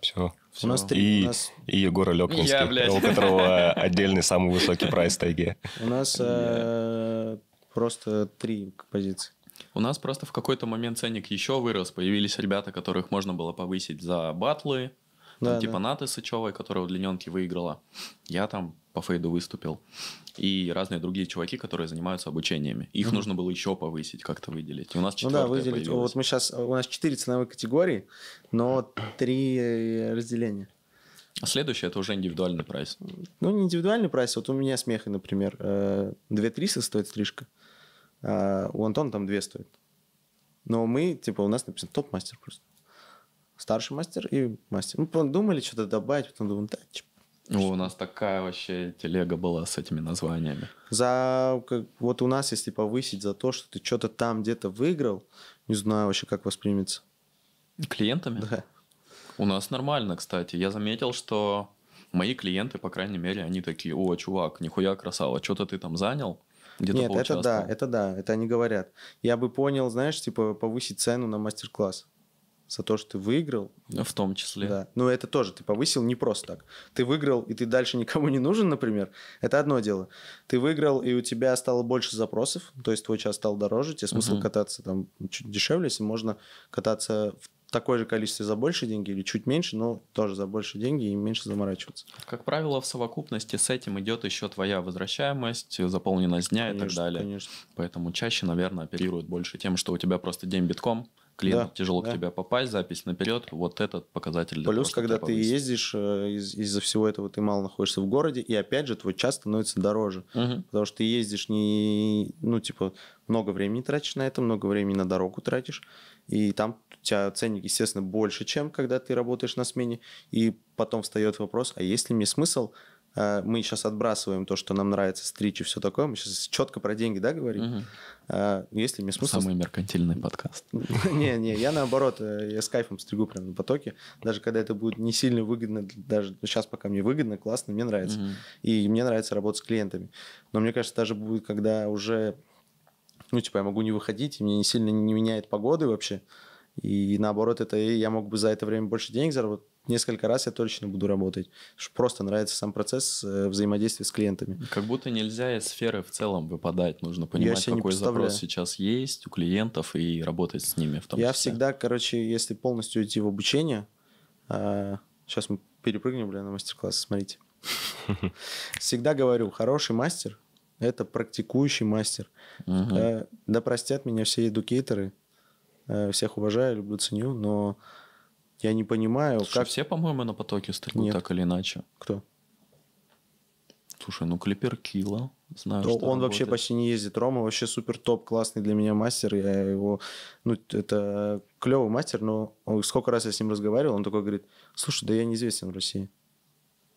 Все. У нас три. И, у нас... и Егор Алекинский, у которого э, отдельный самый высокий прайс тайге. У нас э, просто три позиции. У нас просто в какой-то момент ценник еще вырос. Появились ребята, которых можно было повысить за батлы. Да, там, да. Типа Наты Сычевой, которая удлиненки выиграла. Я там по фейду выступил, и разные другие чуваки, которые занимаются обучениями. Их mm-hmm. нужно было еще повысить, как-то выделить. у нас Ну да, выделить. Появилась. Вот мы сейчас, у нас четыре ценовые категории, но три э, разделения. А следующее это уже индивидуальный прайс. Ну, не индивидуальный прайс. Вот у меня смехи, например, 2300 э, стоит стрижка, а у Антона там 2 стоит. Но мы, типа, у нас написано топ-мастер просто. Старший мастер и мастер. Мы ну, подумали что-то добавить, потом думаем, да, ну, у нас такая вообще телега была с этими названиями. За как, вот у нас, если повысить за то, что ты что-то там где-то выиграл, не знаю вообще, как воспримется. Клиентами? Да. У нас нормально, кстати. Я заметил, что мои клиенты, по крайней мере, они такие, о, чувак, нихуя красава, что-то ты там занял, где-то Нет, это да, это да, это они говорят. Я бы понял, знаешь, типа повысить цену на мастер-класс за то, что ты выиграл. В том числе. Да. Но ну, это тоже ты повысил не просто так. Ты выиграл, и ты дальше никому не нужен, например. Это одно дело. Ты выиграл, и у тебя стало больше запросов, то есть твой час стал дороже, тебе смысл uh-huh. кататься там чуть дешевле, если можно кататься в такое же количество за больше деньги или чуть меньше, но тоже за больше деньги и меньше заморачиваться. Как правило, в совокупности с этим идет еще твоя возвращаемость, заполненность дня конечно, и так далее. Конечно. Поэтому чаще, наверное, оперируют больше тем, что у тебя просто день битком, клиентам да, тяжело да. к тебе попасть, запись наперед, вот этот показатель. Плюс, когда ты повысить. ездишь, э, из- из-за всего этого ты мало находишься в городе, и опять же твой час становится дороже, угу. потому что ты ездишь не, ну, типа, много времени тратишь на это, много времени на дорогу тратишь, и там у тебя ценник, естественно, больше, чем когда ты работаешь на смене, и потом встает вопрос, а есть ли мне смысл Э, мы сейчас отбрасываем то, что нам нравится, стричь и все такое. Мы сейчас четко про деньги, да, говорим? Угу. Если мне смысл... Самый меркантильный подкаст. Не, не, я наоборот, э, я с кайфом стригу прямо на потоке. Даже когда это будет не сильно выгодно, даже сейчас ну, пока мне выгодно, классно, мне нравится. И мне нравится работать с клиентами. Но мне кажется, даже будет, когда уже ну, типа, я могу не выходить, и мне не сильно не меняет погоды вообще, и наоборот, это я мог бы за это время больше денег заработать. Несколько раз я точно буду работать. Просто нравится сам процесс э, взаимодействия с клиентами. Как будто нельзя из сферы в целом выпадать. Нужно понимать, какой запрос сейчас есть у клиентов и работать с ними в том Я числе. всегда, короче, если полностью идти в обучение... Э, сейчас мы перепрыгнем, бля, на мастер-класс, смотрите. Всегда говорю, хороший мастер – это практикующий мастер. Э, да простят меня все эдукейторы – Э, всех уважаю, люблю, ценю, но я не понимаю, Слушай, как... все, по-моему, на потоке стригут Нет. так или иначе. Кто? Слушай, ну клипер Кила, знаю, что Он работает. вообще почти не ездит. Рома вообще супер топ, классный для меня мастер. Я его... Ну, это клевый мастер, но он, сколько раз я с ним разговаривал, он такой говорит, слушай, да я неизвестен в России.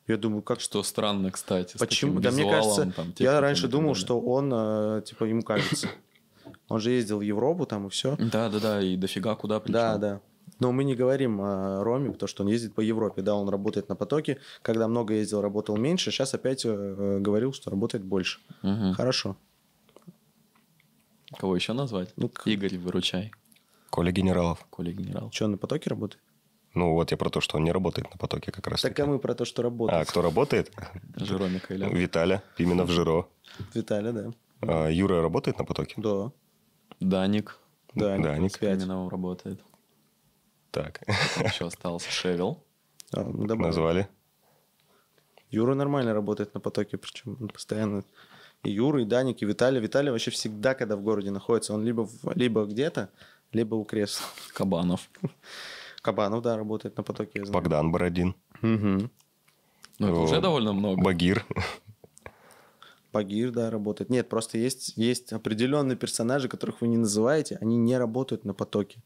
Я думаю, как... Что странно, кстати. Почему? да, мне кажется, там, я раньше думал, что он, э, типа, ему кажется. Он же ездил в Европу там и все. Да, да, да, и дофига куда причем. Да, да. Но мы не говорим о Роме, потому что он ездит по Европе, да, он работает на потоке. Когда много ездил, работал меньше, сейчас опять э, э, говорил, что работает больше. Угу. Хорошо. Кого еще назвать? Ну, к... Игорь, выручай. Коля Генералов. Коля Генерал. Че он на потоке работает? Ну вот я про то, что он не работает на потоке как раз. Так а мы про то, что работает. А кто работает? Жиро Михайля. Виталя, именно в Жиро. Виталя, да. А, Юра работает на потоке? Да. Даник. Даник. Даник. С Каменовым работает. Так. Еще остался Шевел. А, ну, Назвали. Юра нормально работает на потоке, причем он постоянно и Юра, и Даник, и Виталий. Виталий вообще всегда, когда в городе находится, он либо, в, либо где-то, либо у кресла. Кабанов. Кабанов, да, работает на потоке. Богдан Бородин. Угу. Ну, это уже довольно много. Багир. Багир, да, работает. Нет, просто есть, есть определенные персонажи, которых вы не называете, они не работают на потоке.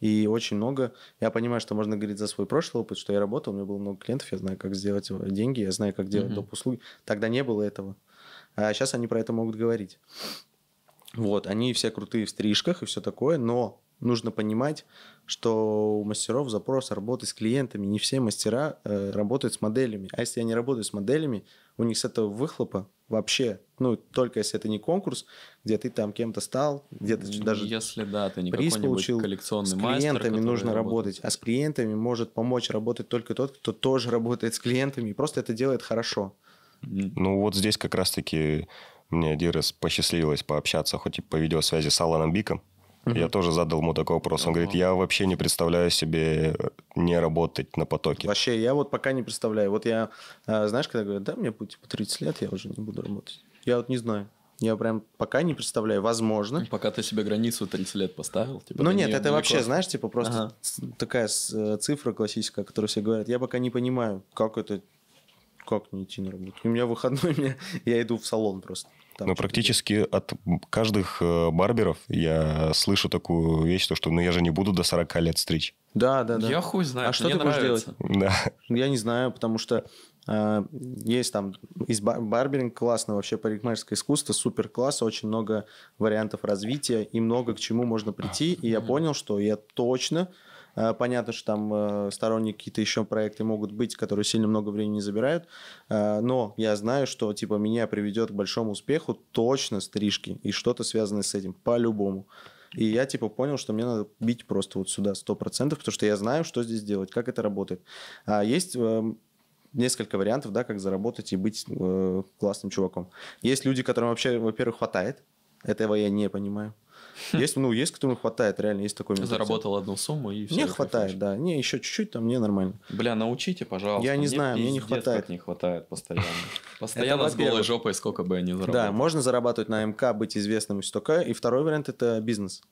И очень много, я понимаю, что можно говорить за свой прошлый опыт, что я работал, у меня было много клиентов, я знаю, как сделать деньги, я знаю, как делать mm-hmm. доп. услуги. Тогда не было этого. А сейчас они про это могут говорить. Вот, они все крутые в стрижках и все такое, но нужно понимать, что у мастеров запрос работы с клиентами. Не все мастера э, работают с моделями. А если они работают с моделями, у них с этого выхлопа вообще. Ну, только если это не конкурс, где ты там кем-то стал, где-то даже если, да, ты не приз получил. Коллекционный с клиентами мастер, нужно работать. работать, а с клиентами может помочь работать только тот, кто тоже работает с клиентами и просто это делает хорошо. Ну вот здесь как раз-таки мне один раз посчастливилось пообщаться хоть и по видеосвязи с Аланом Биком. Я тоже задал ему такой вопрос. Он говорит, я вообще не представляю себе э, не работать на потоке. Вообще, я вот пока не представляю. Вот я, э, знаешь, когда говорят, да, мне будет типа 30 лет, я уже не буду работать. Я вот не знаю. Я прям пока не представляю, возможно. Ну, пока ты себе границу 30 лет поставил. Типа, ну нет, не, это не вообще, знаешь, типа просто ага. такая э, цифра классическая, которую все говорят. Я пока не понимаю, как это, как не идти на работу. У меня выходной, я иду в салон просто. Там ну, практически будет. от каждых э, барберов я слышу такую вещь, то, что ну я же не буду до 40 лет стричь. Да, да, да. Я хуй знаю. А что ты нравится. будешь делать? Да. Я не знаю, потому что э, есть там из барберинг классно, вообще парикмахерское искусство, супер класс, очень много вариантов развития и много к чему можно прийти. И я понял, что я точно Э, понятно, что там э, сторонники какие-то еще проекты могут быть, которые сильно много времени забирают, э, но я знаю, что типа меня приведет к большому успеху точно стрижки и что-то связанное с этим по-любому. И я типа понял, что мне надо бить просто вот сюда 100%, потому что я знаю, что здесь делать, как это работает. А есть эм, несколько вариантов, да, как заработать и быть э, классным чуваком. Есть люди, которым вообще, во-первых, хватает. Этого я не понимаю. Хм. Есть, ну, есть, которым хватает, реально есть такой менталитет. Заработал одну сумму и все. Мне хватает, да. Не, еще чуть-чуть, там мне нормально. Бля, научите, пожалуйста. Я не знаю, мне не хватает. не хватает постоянно. Постоянно с голой жопой сколько бы я не заработал. Да, можно зарабатывать на МК, быть известным и все такое. И второй вариант – это бизнес.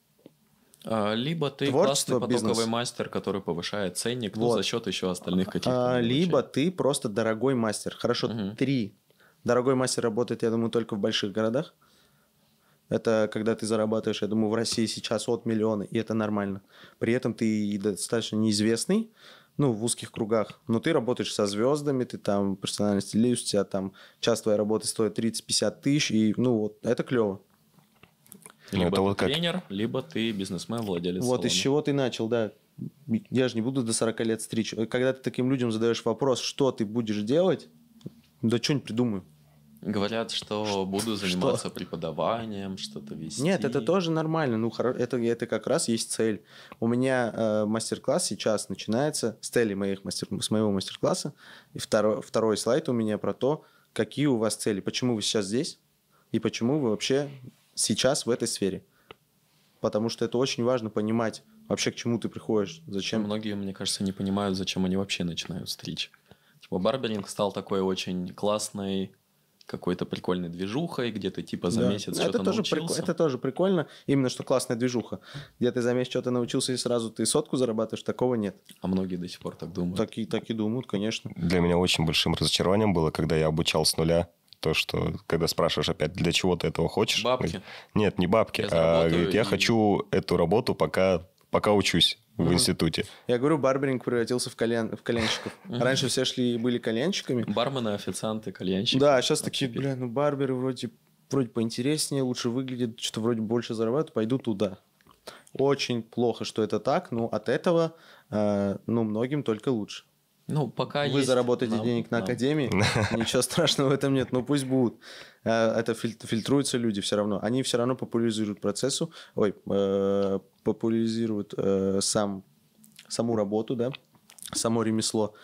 А, либо ты Творчество, классный потоковый бизнес. мастер, который повышает ценник вот. ну, за счет еще остальных а, каких-то. А, либо ты просто дорогой мастер. Хорошо, угу. три. Дорогой мастер работает, я думаю, только в больших городах. Это когда ты зарабатываешь, я думаю, в России сейчас от миллиона, и это нормально. При этом ты достаточно неизвестный, ну, в узких кругах. Но ты работаешь со звездами, ты там персональный стилист, у тебя там час твоей работы стоит 30-50 тысяч, и, ну, вот, это клево. Либо это вот ты как... либо ты бизнесмен, владелец Вот салона. из чего ты начал, да. Я же не буду до 40 лет стричь. Когда ты таким людям задаешь вопрос, что ты будешь делать, да что-нибудь придумаю. Говорят, что буду заниматься что? преподаванием, что-то вести. Нет, это тоже нормально. Ну, это, это как раз есть цель. У меня э, мастер-класс сейчас начинается с цели моих мастер, с моего мастер-класса. И второй, второй слайд у меня про то, какие у вас цели, почему вы сейчас здесь и почему вы вообще сейчас в этой сфере. Потому что это очень важно понимать вообще, к чему ты приходишь, зачем. Многие, мне кажется, не понимают, зачем они вообще начинают стричь. Типа барберинг стал такой очень классный какой-то прикольной движухой, где ты типа за да. месяц что-то ну, тоже научился. Прик... Это тоже прикольно, именно что классная движуха, где ты за месяц что-то научился и сразу ты сотку зарабатываешь, такого нет. А многие до сих пор так думают. Так и, так и думают, конечно. Для меня очень большим разочарованием было, когда я обучал с нуля то, что когда спрашиваешь опять, для чего ты этого хочешь? Бабки? Нет, не бабки. Я а, я и... хочу эту работу, пока, пока учусь в институте. Я говорю, барберинг превратился в, колен в коленщиков. Раньше все шли и были коленщиками. Бармены, официанты, коленщики. Да, сейчас такие, бля, ну барберы вроде, вроде поинтереснее, лучше выглядит, что то вроде больше зарабатывают, пойду туда. Очень плохо, что это так, но от этого, э, ну, многим только лучше. Ну, пока Вы есть... заработаете а, денег на а. академии, ничего страшного в этом нет, но ну, пусть будут. Э, это фильтруются люди все равно. Они все равно популяризируют процессу, ой, э, популяризируют э, сам, саму работу, да, само ремесло.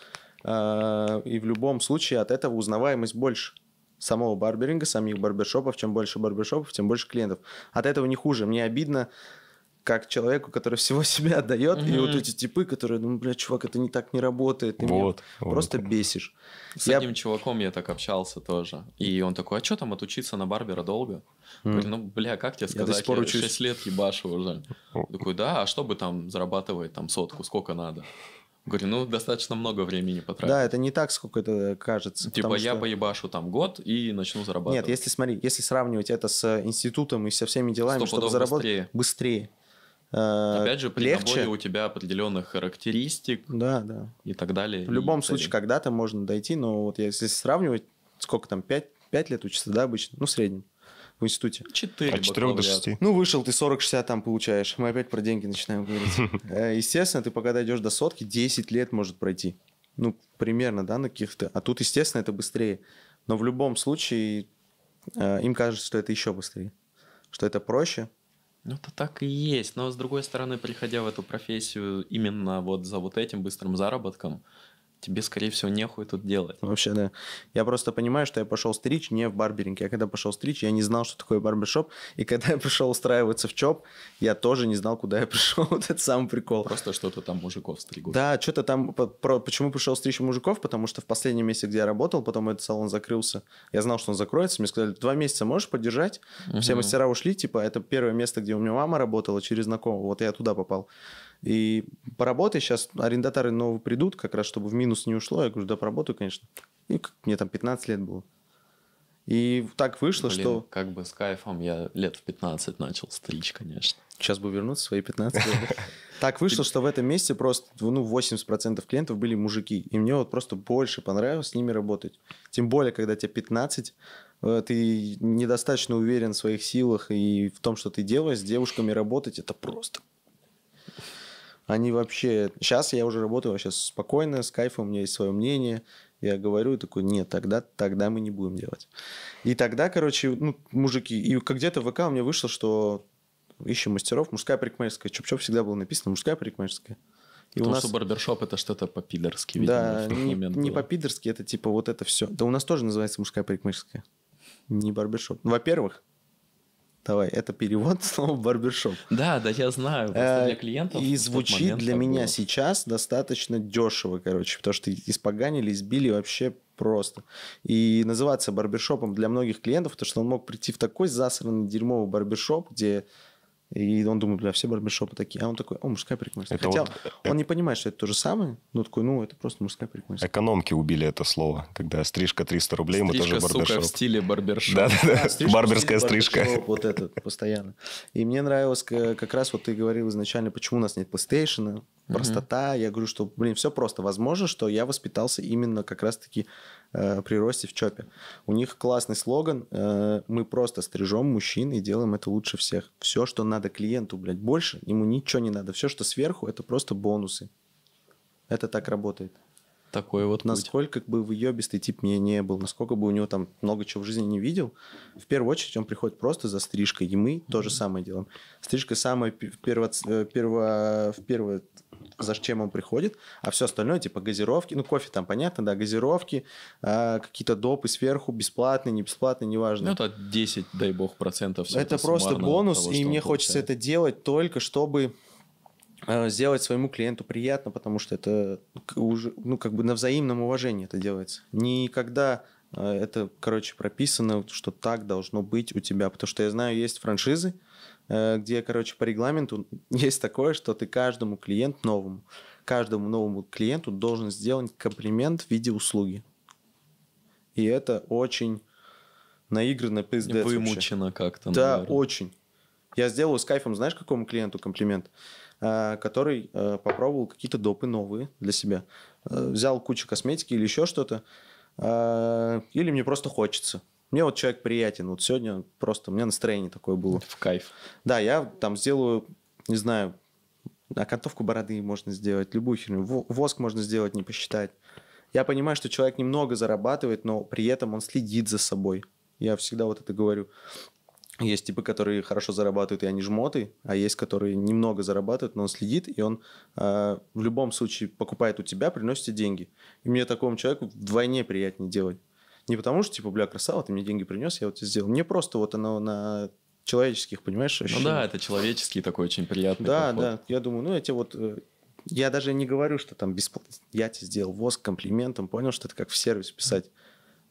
И в любом случае от этого узнаваемость больше самого барберинга, самих барбершопов. Чем больше барбершопов, тем больше клиентов. От этого не хуже. Мне обидно, как человеку, который всего себя отдает, mm-hmm. и вот эти типы, которые, ну, бля, чувак, это не так не работает, ты вот, меня вот. просто бесишь. С я... одним чуваком я так общался тоже, и он такой, а что там отучиться на барбера долго? Mm. Говорю, ну, бля, как тебе сказать, я, до сих пор я 6 лет ебашу уже. Я такой, да, а чтобы там зарабатывать там сотку, сколько надо? Говорю, ну, достаточно много времени потратил. Да, это не так, сколько это кажется. Типа я что... поебашу там год и начну зарабатывать. Нет, если, смотри, если сравнивать это с институтом и со всеми делами, чтобы заработать... Быстрее. быстрее. Э, опять же, при легче. наборе у тебя определенных характеристик да, да. и так далее. В любом и случае, когда-то можно дойти, но ну, вот если сравнивать, сколько там, 5, 5 лет учиться, да, обычно, ну, в среднем в институте. Четыре. От 4 до 6. Ну, вышел, ты 40-60 там получаешь. Мы опять про деньги начинаем говорить. Э, естественно, ты пока дойдешь до сотки, 10 лет может пройти. Ну, примерно, да, на каких-то. А тут, естественно, это быстрее. Но в любом случае, э, им кажется, что это еще быстрее. Что это проще, ну, то так и есть. Но, с другой стороны, приходя в эту профессию именно вот за вот этим быстрым заработком, тебе, скорее всего, нехуй тут делать. Ну, вообще, да. Я просто понимаю, что я пошел стричь не в барберинг. Я когда пошел стричь, я не знал, что такое барбершоп. И когда я пришел устраиваться в ЧОП, я тоже не знал, куда я пришел. вот это самый прикол. Просто что-то там мужиков стригут. Да, что-то там... Про, почему пришел стричь мужиков? Потому что в последнем месте, где я работал, потом этот салон закрылся. Я знал, что он закроется. Мне сказали, два месяца можешь поддержать? Угу. Все мастера ушли. Типа, это первое место, где у меня мама работала через знакомого. Вот я туда попал. И поработай, сейчас арендаторы новые придут, как раз чтобы в минус не ушло. Я говорю, да, поработаю, конечно. И мне там 15 лет было. И так вышло, Блин, что... как бы с кайфом я лет в 15 начал стричь, конечно. Сейчас бы вернуться, свои 15 лет. Так вышло, что в этом месте просто, ну, 80% клиентов были мужики. И мне вот просто больше понравилось с ними работать. Тем более, когда тебе 15, э, ты недостаточно уверен в своих силах и в том, что ты делаешь. С девушками работать это просто они вообще... Сейчас я уже работаю вообще спокойно, с кайфом, у меня есть свое мнение. Я говорю и такой, нет, тогда, тогда мы не будем делать. И тогда, короче, ну, мужики... И как где-то в ВК у меня вышло, что ищем мастеров, мужская парикмахерская. Чоп-чоп всегда было написано, мужская парикмахерская. И Потому у нас... что барбершоп это что-то по-пидорски, видимо, да, в тот не, момент не по-пидорски, это типа вот это все. Да у нас тоже называется мужская парикмахерская. Не барбершоп. Во-первых, Давай, это перевод слова барбершоп. Да, да, я знаю, просто э, для клиентов. И звучит для меня было. сейчас достаточно дешево, короче, потому что испоганили, избили вообще просто. И называться барбершопом для многих клиентов, потому что он мог прийти в такой засранный дерьмовый барбершоп, где и он думает, бля, все барбершопы такие. А он такой, о, мужская парикмахерская. Это Хотя вот... Э, он э, не понимает, что это то же самое, но такой, ну, это просто мужская парикмахерская. Экономки убили это слово, когда стрижка 300 рублей, стрижка, мы тоже барбершоп. Сука, в стиле барбершоп. да. Барберская стрижка. Вот это, постоянно. И мне нравилось как раз, вот ты говорил изначально, почему у нас нет PlayStation, простота. Mm-hmm. Я говорю, что, блин, все просто. Возможно, что я воспитался именно как раз-таки э, при росте в ЧОПе. У них классный слоган. Э, мы просто стрижем мужчин и делаем это лучше всех. Все, что надо клиенту, блядь, больше ему ничего не надо. Все, что сверху, это просто бонусы. Это так работает такой вот Насколько путь. бы выебистый тип мне не был, насколько бы у него там много чего в жизни не видел, в первую очередь он приходит просто за стрижкой, и мы mm-hmm. то же самое делаем. Стрижка самая перво, э, перво, в первое, за чем он приходит, а все остальное, типа газировки, ну кофе там понятно, да, газировки, а, какие-то допы сверху, бесплатные, не бесплатные, неважно. Ну это 10, дай бог, процентов. Это, это просто бонус, того, и мне получает. хочется это делать только чтобы Э, сделать своему клиенту приятно, потому что это ну, уже, ну, как бы на взаимном уважении это делается. Никогда э, это, короче, прописано, что так должно быть у тебя, потому что я знаю, есть франшизы, э, где, короче, по регламенту есть такое, что ты каждому клиенту новому, каждому новому клиенту должен сделать комплимент в виде услуги. И это очень наигранно, пиздец Вымучено как-то, Да, наверное. очень. Я сделал с кайфом, знаешь, какому клиенту комплимент? Э, который э, попробовал какие-то допы новые для себя. Э, взял кучу косметики или еще что-то. Или мне просто хочется. Мне вот человек приятен. Вот сегодня просто у меня настроение такое было. В кайф. Да, я там сделаю, не знаю, окантовку бороды можно сделать, любую херню. Воск можно сделать, не посчитать. Я понимаю, что человек немного зарабатывает, но при этом он следит за собой. Я всегда вот это говорю. Есть типы, которые хорошо зарабатывают, и они жмоты, а есть, которые немного зарабатывают, но он следит, и он э, в любом случае покупает у тебя, приносит тебе деньги. И мне такому человеку вдвойне приятнее делать. Не потому что, типа, бля, красава, ты мне деньги принес, я вот это сделал. Мне просто вот оно на человеческих, понимаешь, ну ощущениях. Ну да, это человеческий такой очень приятный Да, подход. да, я думаю, ну я тебе вот... Э, я даже не говорю, что там бесплатно. Я тебе сделал воск комплиментом, понял, что это как в сервис писать.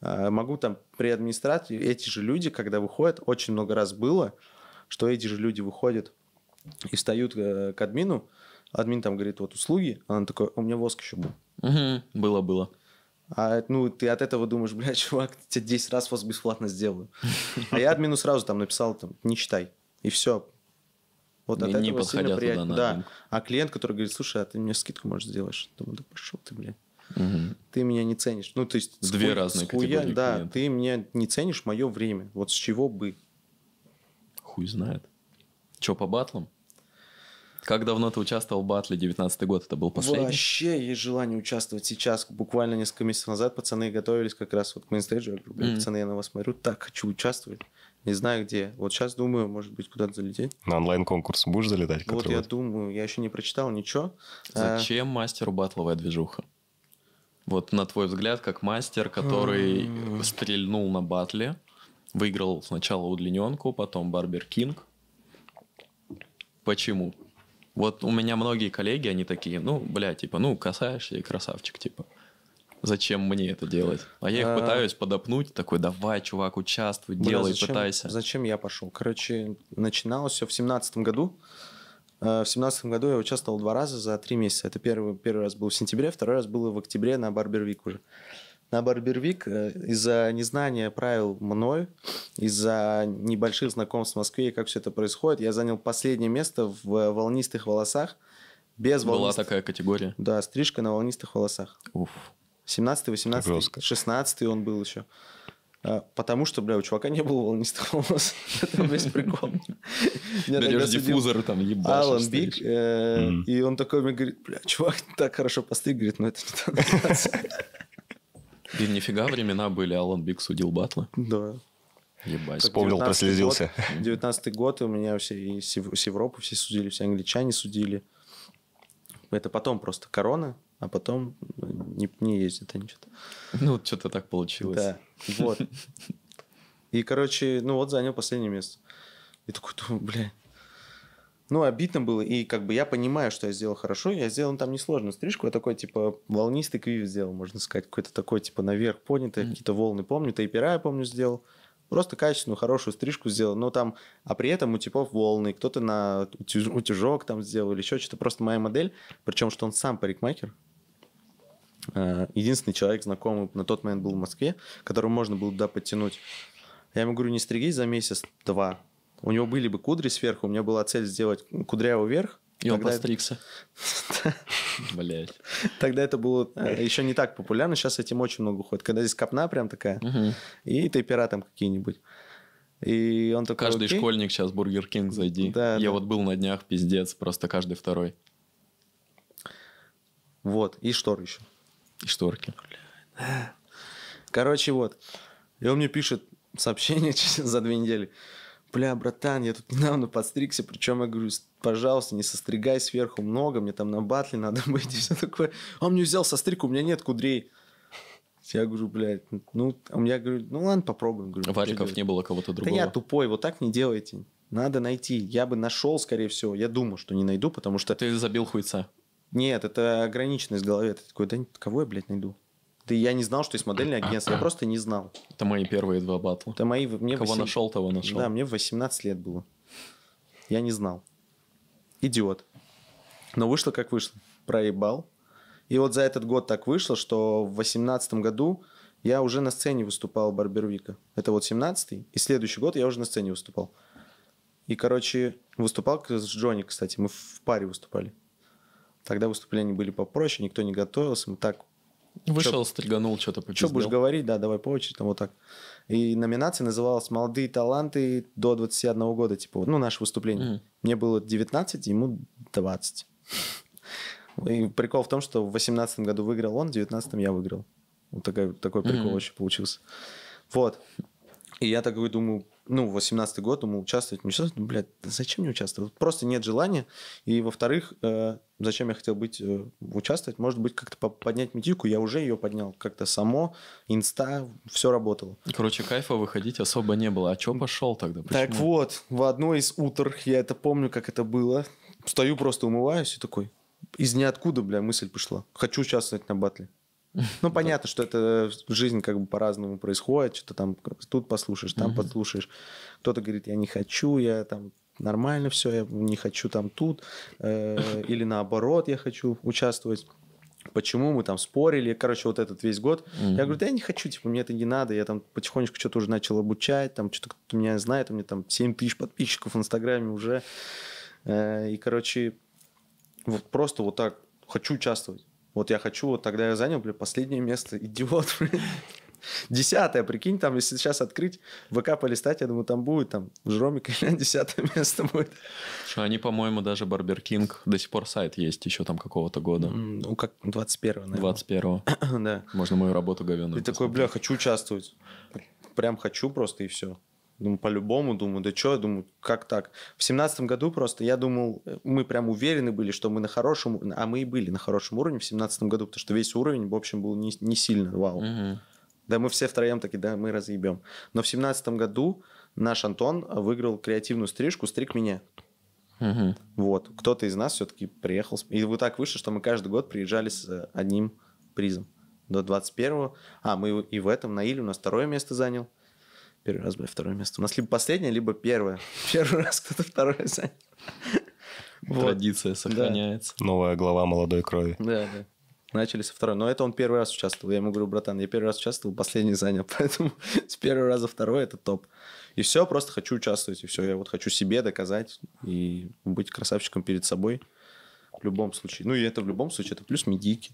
Э, могу там при администраторе, эти же люди, когда выходят, очень много раз было, что эти же люди выходят и встают э, к админу, админ там говорит, вот услуги, она такой, у меня воск еще был. было, было. А, ну, ты от этого думаешь, бля, чувак, тебе 10 раз вас бесплатно сделаю. А я админу сразу там написал, там, не читай. И все. Вот от этого сильно приятно. Да. А клиент, который говорит, слушай, а ты мне скидку можешь сделаешь? Думаю, да пошел ты, блядь угу. ты меня не ценишь. Ну, то есть... Две схуя, разные схуя, категории Да, клиентов. ты меня не ценишь мое время. Вот с чего бы? Хуй знает. Че, по батлам? Как давно ты участвовал в батле? 19 год это был последний? Вообще есть желание участвовать сейчас. Буквально несколько месяцев назад пацаны готовились как раз вот к мейнстейджу. Я говорю, mm-hmm. пацаны, я на вас смотрю, так хочу участвовать. Не знаю где. Вот сейчас думаю, может быть, куда-то залететь. На онлайн-конкурс будешь залетать? Вот я думаю, я еще не прочитал ничего. А, Зачем а... мастеру батловая движуха? Вот на твой взгляд, как мастер, который эм. стрельнул на батле, выиграл сначала удлиненку, потом Барбер Кинг. Почему? Вот у меня многие коллеги, они такие, ну, бля, типа, ну, касаешься и красавчик, типа. Зачем мне это делать? А я их а... пытаюсь подопнуть, такой, давай, чувак, участвуй, Бля, делай, зачем, пытайся. Зачем я пошел? Короче, начиналось все в семнадцатом году. Э, в семнадцатом году я участвовал два раза за три месяца. Это первый, первый раз был в сентябре, второй раз было в октябре на Барбервик уже. На Барбервик э, из-за незнания правил мной, из-за небольших знакомств в Москве и как все это происходит, я занял последнее место в э, волнистых волосах. Без Была такая категория? Да, стрижка на волнистых волосах. Уф. 17 18 Жестко. 16 он был еще. А, потому что, бля, у чувака не было волнистого волос. Это весь прикол. Берешь диффузор, там ебашь. Алан Биг. Э, и он такой мне говорит, бля, чувак так хорошо постриг. Говорит, ну это не Блин, нифига времена были. Алан Биг судил батлы. Да. Ебать. Вспомнил, прослезился. Девятнадцатый год, у меня все из Европы все судили, все англичане судили. Это потом просто корона а потом ну, не, не ездит они что-то. Ну, вот что-то так получилось. Да, вот. И, короче, ну вот занял последнее место. И такой думаю, бля. Ну, обидно было, и как бы я понимаю, что я сделал хорошо, я сделал ну, там несложную стрижку, я такой, типа, волнистый квив сделал, можно сказать, какой-то такой, типа, наверх поднятый, mm. какие-то волны помню, тейпера я помню сделал, просто качественную, хорошую стрижку сделал, но там, а при этом у типов волны, кто-то на утюжок там сделал или еще что-то, просто моя модель, причем, что он сам парикмахер, Э, единственный человек знакомый на тот момент был в Москве, которого можно было туда подтянуть. Я ему говорю, не стригись за месяц-два. У него были бы кудри сверху, у меня была цель сделать кудрявый верх. И он постригся. Блять. Тогда это было э, еще не так популярно, сейчас этим очень много уходит. Когда здесь копна прям такая, и ты пиратом какие-нибудь. И он такой, Каждый школьник сейчас Бургер Кинг зайди. Да, Я вот был на днях, пиздец, просто каждый второй. Вот, и штор еще. И шторки. Короче, вот. И он мне пишет сообщение за две недели. Бля, братан, я тут недавно подстригся, причем я говорю, пожалуйста, не состригай сверху много, мне там на батле надо быть и все такое. А он мне взял состриг, у меня нет кудрей. Я говорю, блядь, ну, а я говорю, ну ладно, попробуем. Говорю, Вариков не было кого-то другого. Да я тупой, вот так не делайте. Надо найти. Я бы нашел, скорее всего. Я думаю, что не найду, потому что... Ты забил хуйца. Нет, это ограниченность в голове. Ты такой, да кого я, блядь, найду? Ты, я не знал, что есть модельное агентство, я просто не знал. Это мои первые два батла. Это мои... Мне кого 8... нашел, того нашел. Да, мне 18 лет было. Я не знал. Идиот. Но вышло как вышло. Проебал. И вот за этот год так вышло, что в 18 году я уже на сцене выступал Барбервика. Это вот 17-й. И следующий год я уже на сцене выступал. И, короче, выступал с Джонни, кстати. Мы в паре выступали. Тогда выступления были попроще, никто не готовился, мы так... Вышел, чё, стрельганул, что-то попиздел. Что будешь говорить, да, давай по очереди, там вот так. И номинация называлась «Молодые таланты до 21 года», типа, ну, наше выступление. Mm. Мне было 19, ему 20. И прикол в том, что в 18 году выиграл он, в 19 я выиграл. Вот такой, такой прикол mm-hmm. очень получился. Вот. И я такой думаю, ну, 18-й год, ему участвовать, не участвовать, ну, блядь, зачем мне участвовать? Просто нет желания. И, во-вторых, э, зачем я хотел быть, э, участвовать? Может быть, как-то поднять метику, я уже ее поднял как-то само, инста, все работало. Короче, кайфа выходить особо не было. А чем пошел тогда? Почему? Так вот, в одно из утр, я это помню, как это было, стою просто умываюсь и такой, из ниоткуда, бля, мысль пришла. Хочу участвовать на батле. Ну, понятно, что это жизнь как бы по-разному происходит, что-то там тут послушаешь, там послушаешь. Кто-то говорит, я не хочу, я там нормально все, я не хочу там тут, э, или наоборот, я хочу участвовать. Почему мы там спорили, короче, вот этот весь год. Mm-hmm. Я говорю, да я не хочу, типа, мне это не надо. Я там потихонечку что-то уже начал обучать, там что-то кто-то меня знает, у меня там 7 тысяч подписчиков в Инстаграме уже. Э, и, короче, вот просто вот так хочу участвовать. Вот я хочу, вот тогда я занял, бля, последнее место, идиот, бля. Десятое, прикинь, там, если сейчас открыть ВК полистать, я думаю, там будет, там, Жромик, десятое место будет. Они, по-моему, даже Барбер Кинг, до сих пор сайт есть еще там какого-то года. Ну, как 21-го, наверное. 21-го. да. Можно мою работу говяную. Ты посмотреть. такой, бля, хочу участвовать. Прям хочу просто и все. Думаю, по-любому, думаю, да что, думаю, как так? В семнадцатом году просто я думал, мы прям уверены были, что мы на хорошем, а мы и были на хорошем уровне в семнадцатом году, потому что весь уровень, в общем, был не, не сильно вау. Угу. Да мы все втроем такие, да, мы разъебем. Но в семнадцатом году наш Антон выиграл креативную стрижку «Стриг меня». Угу. Вот, кто-то из нас все-таки приехал. И вот так вышло, что мы каждый год приезжали с э, одним призом. До 21-го. А, мы и в этом, на Иле у нас второе место занял. Первый раз, блядь, второе место. У нас либо последнее, либо первое. Первый раз кто-то второе занял. Традиция сохраняется. Новая глава молодой крови. Да, да. Начали со второй. Но это он первый раз участвовал. Я ему говорю, братан, я первый раз участвовал, последний занял. Поэтому с первого раза второй это топ. И все, просто хочу участвовать. И все, я вот хочу себе доказать и быть красавчиком перед собой. В любом случае. Ну и это в любом случае, это плюс медики.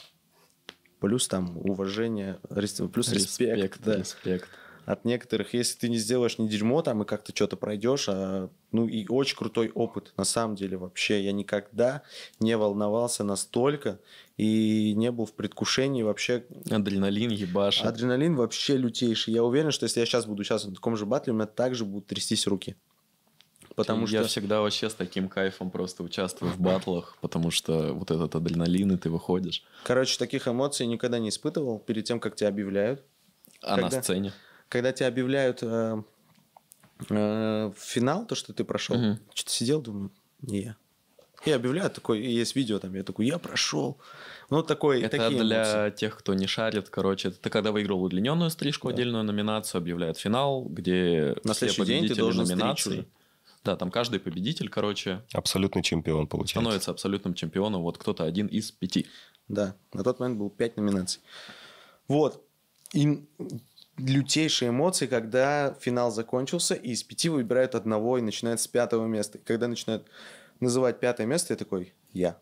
Плюс там уважение, плюс респект. Респект, да. респект от некоторых, если ты не сделаешь не дерьмо там и как-то что-то пройдешь, а, ну и очень крутой опыт, на самом деле вообще. Я никогда не волновался настолько и не был в предвкушении вообще. Адреналин ебашит. Адреналин вообще лютейший. Я уверен, что если я сейчас буду сейчас в таком же батле, у меня также будут трястись руки. Потому я что... Я всегда вообще с таким кайфом просто участвую в батлах, потому что вот этот адреналин, и ты выходишь. Короче, таких эмоций никогда не испытывал перед тем, как тебя объявляют. А Когда... на сцене? когда тебя объявляют эм, э, э, финал, то, что ты прошел, угу. что-то сидел, думаю, не я. И объявляют, такой, есть видео там, я такой, я прошел. Ну, такой, это такие для эмоции. тех, кто не шарит, короче, это когда выиграл удлиненную стрижку, да. отдельную номинацию, объявляют финал, где На следующий день ты должен номинации. Да, там каждый победитель, короче... Абсолютный чемпион получается. Становится абсолютным чемпионом, вот кто-то один из пяти. Да, на тот момент был пять номинаций. Вот, и лютейшие эмоции, когда финал закончился, и из пяти выбирают одного и начинают с пятого места. И когда начинают называть пятое место, я такой, я.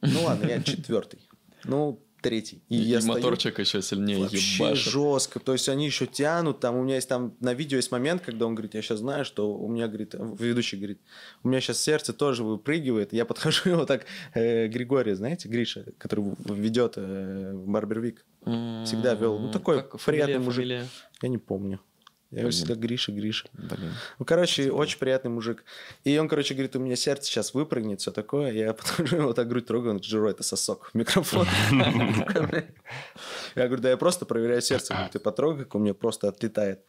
Ну ладно, я четвертый. Ну, третий. И, и я и стою, моторчик еще сильнее Вообще ебашит. жестко. То есть они еще тянут. Там у меня есть там на видео есть момент, когда он говорит, я сейчас знаю, что у меня, говорит, ведущий говорит, у меня сейчас сердце тоже выпрыгивает. Я подхожу его так, э, Григорий, знаете, Гриша, который ведет э, Барбервик, всегда вел. Ну такой как приятный фамилия, мужик. Фамилия? Я не помню. Я его всегда Гриша, Гриша. Блин. Ну, короче, Блин. очень приятный мужик. И он, короче, говорит, у меня сердце сейчас выпрыгнет, все такое. Я потом его так грудь трогаю, он говорит, Жиро, это сосок микрофон. Я говорю, да я просто проверяю сердце. Ты потрогай, как у меня просто отлетает.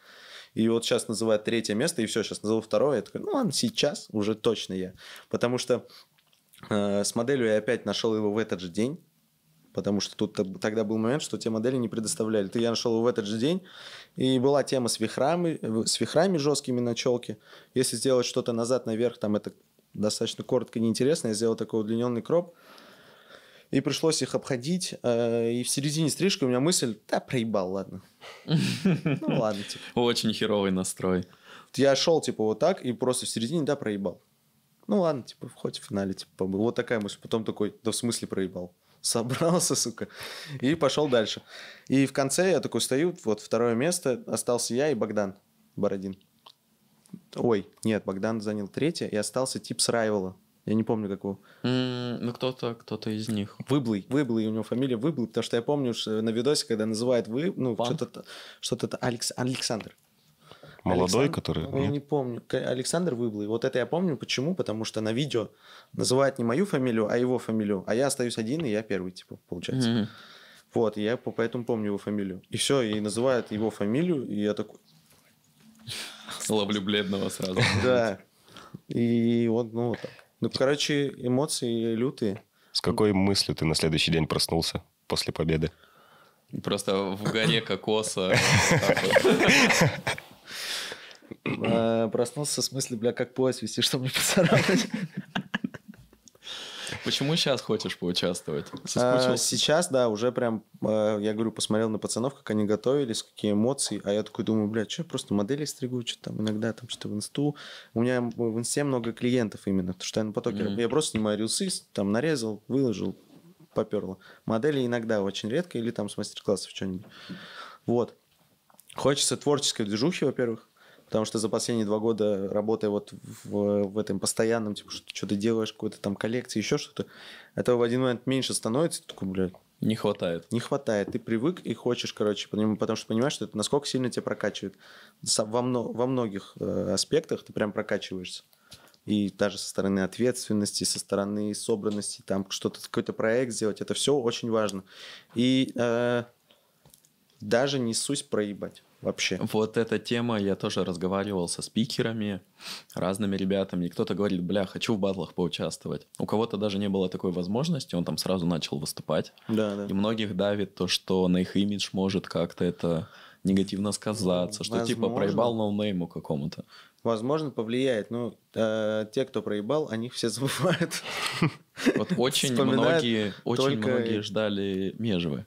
И вот сейчас называют третье место, и все, сейчас назову второе. Я такой, ну ладно, сейчас уже точно я. Потому что э, с моделью я опять нашел его в этот же день потому что тут тогда был момент, что те модели не предоставляли. Ты я нашел его в этот же день, и была тема с вихрами, с вихрами жесткими на челке. Если сделать что-то назад, наверх, там это достаточно коротко неинтересно. Я сделал такой удлиненный кроп, и пришлось их обходить. Э, и в середине стрижки у меня мысль, да, проебал, ладно. Ну ладно, типа. Очень херовый настрой. Я шел, типа, вот так, и просто в середине, да, проебал. Ну ладно, типа, хоть в финале, типа, был. Вот такая мысль. Потом такой, да в смысле проебал? собрался, сука, и пошел дальше. И в конце я такой стою, вот второе место, остался я и Богдан Бородин. Ой, нет, Богдан занял третье, и остался тип с Райвела. Я не помню, какого. Mm, ну, кто-то, кто-то из них. Выблый. Выблый, у него фамилия Выблый, потому что я помню, что на видосе, когда называют вы, ну, что-то, что-то Алекс, Александр. Молодой, Александ... который... Я ну, Нет? не помню. Александр Выблый. Вот это я помню. Почему? Потому что на видео называют не мою фамилию, а его фамилию. А я остаюсь один, и я первый, типа, получается. Mm-hmm. Вот, и я поэтому помню его фамилию. И все, и называют его фамилию, и я такой... Ловлю бледного сразу. Да. И вот, ну, вот так. Ну, короче, эмоции лютые. С какой мыслью ты на следующий день проснулся после победы? Просто в горе кокоса. Э, проснулся в смысле, бля, как пояс вести, чтобы не поцарапать. Почему сейчас хочешь поучаствовать? А, сейчас, да, уже прям, э, я говорю, посмотрел на пацанов, как они готовились, какие эмоции, а я такой думаю, бля, что я просто модели стригу, что там иногда там что-то в инсту. У меня в инсте много клиентов именно, потому что я на потоке, mm-hmm. я просто снимаю рилсы, там нарезал, выложил, поперло. Модели иногда очень редко или там с мастер-классов что-нибудь. Вот. Хочется творческой движухи, во-первых, Потому что за последние два года, работая вот в, в этом постоянном, типа, что, что ты делаешь, какой-то там коллекции, еще что-то, этого в один момент меньше становится, ты такой, блядь, не хватает. Не хватает. Ты привык и хочешь, короче, потому, потому что понимаешь, что это насколько сильно тебя прокачивает. Во, во многих э, аспектах ты прям прокачиваешься. И даже со стороны ответственности, со стороны собранности, там что-то, какой-то проект сделать, это все очень важно. И э, даже не сусь проебать вообще. Вот эта тема, я тоже разговаривал со спикерами, разными ребятами. И кто-то говорит, бля, хочу в батлах поучаствовать. У кого-то даже не было такой возможности, он там сразу начал выступать. Да, да. И многих давит то, что на их имидж может как-то это негативно сказаться, что типа Возможно. типа проебал ноунейму какому-то. Возможно, повлияет. Но ну, э, те, кто проебал, о них все забывают. Вот очень многие, очень многие ждали Межевы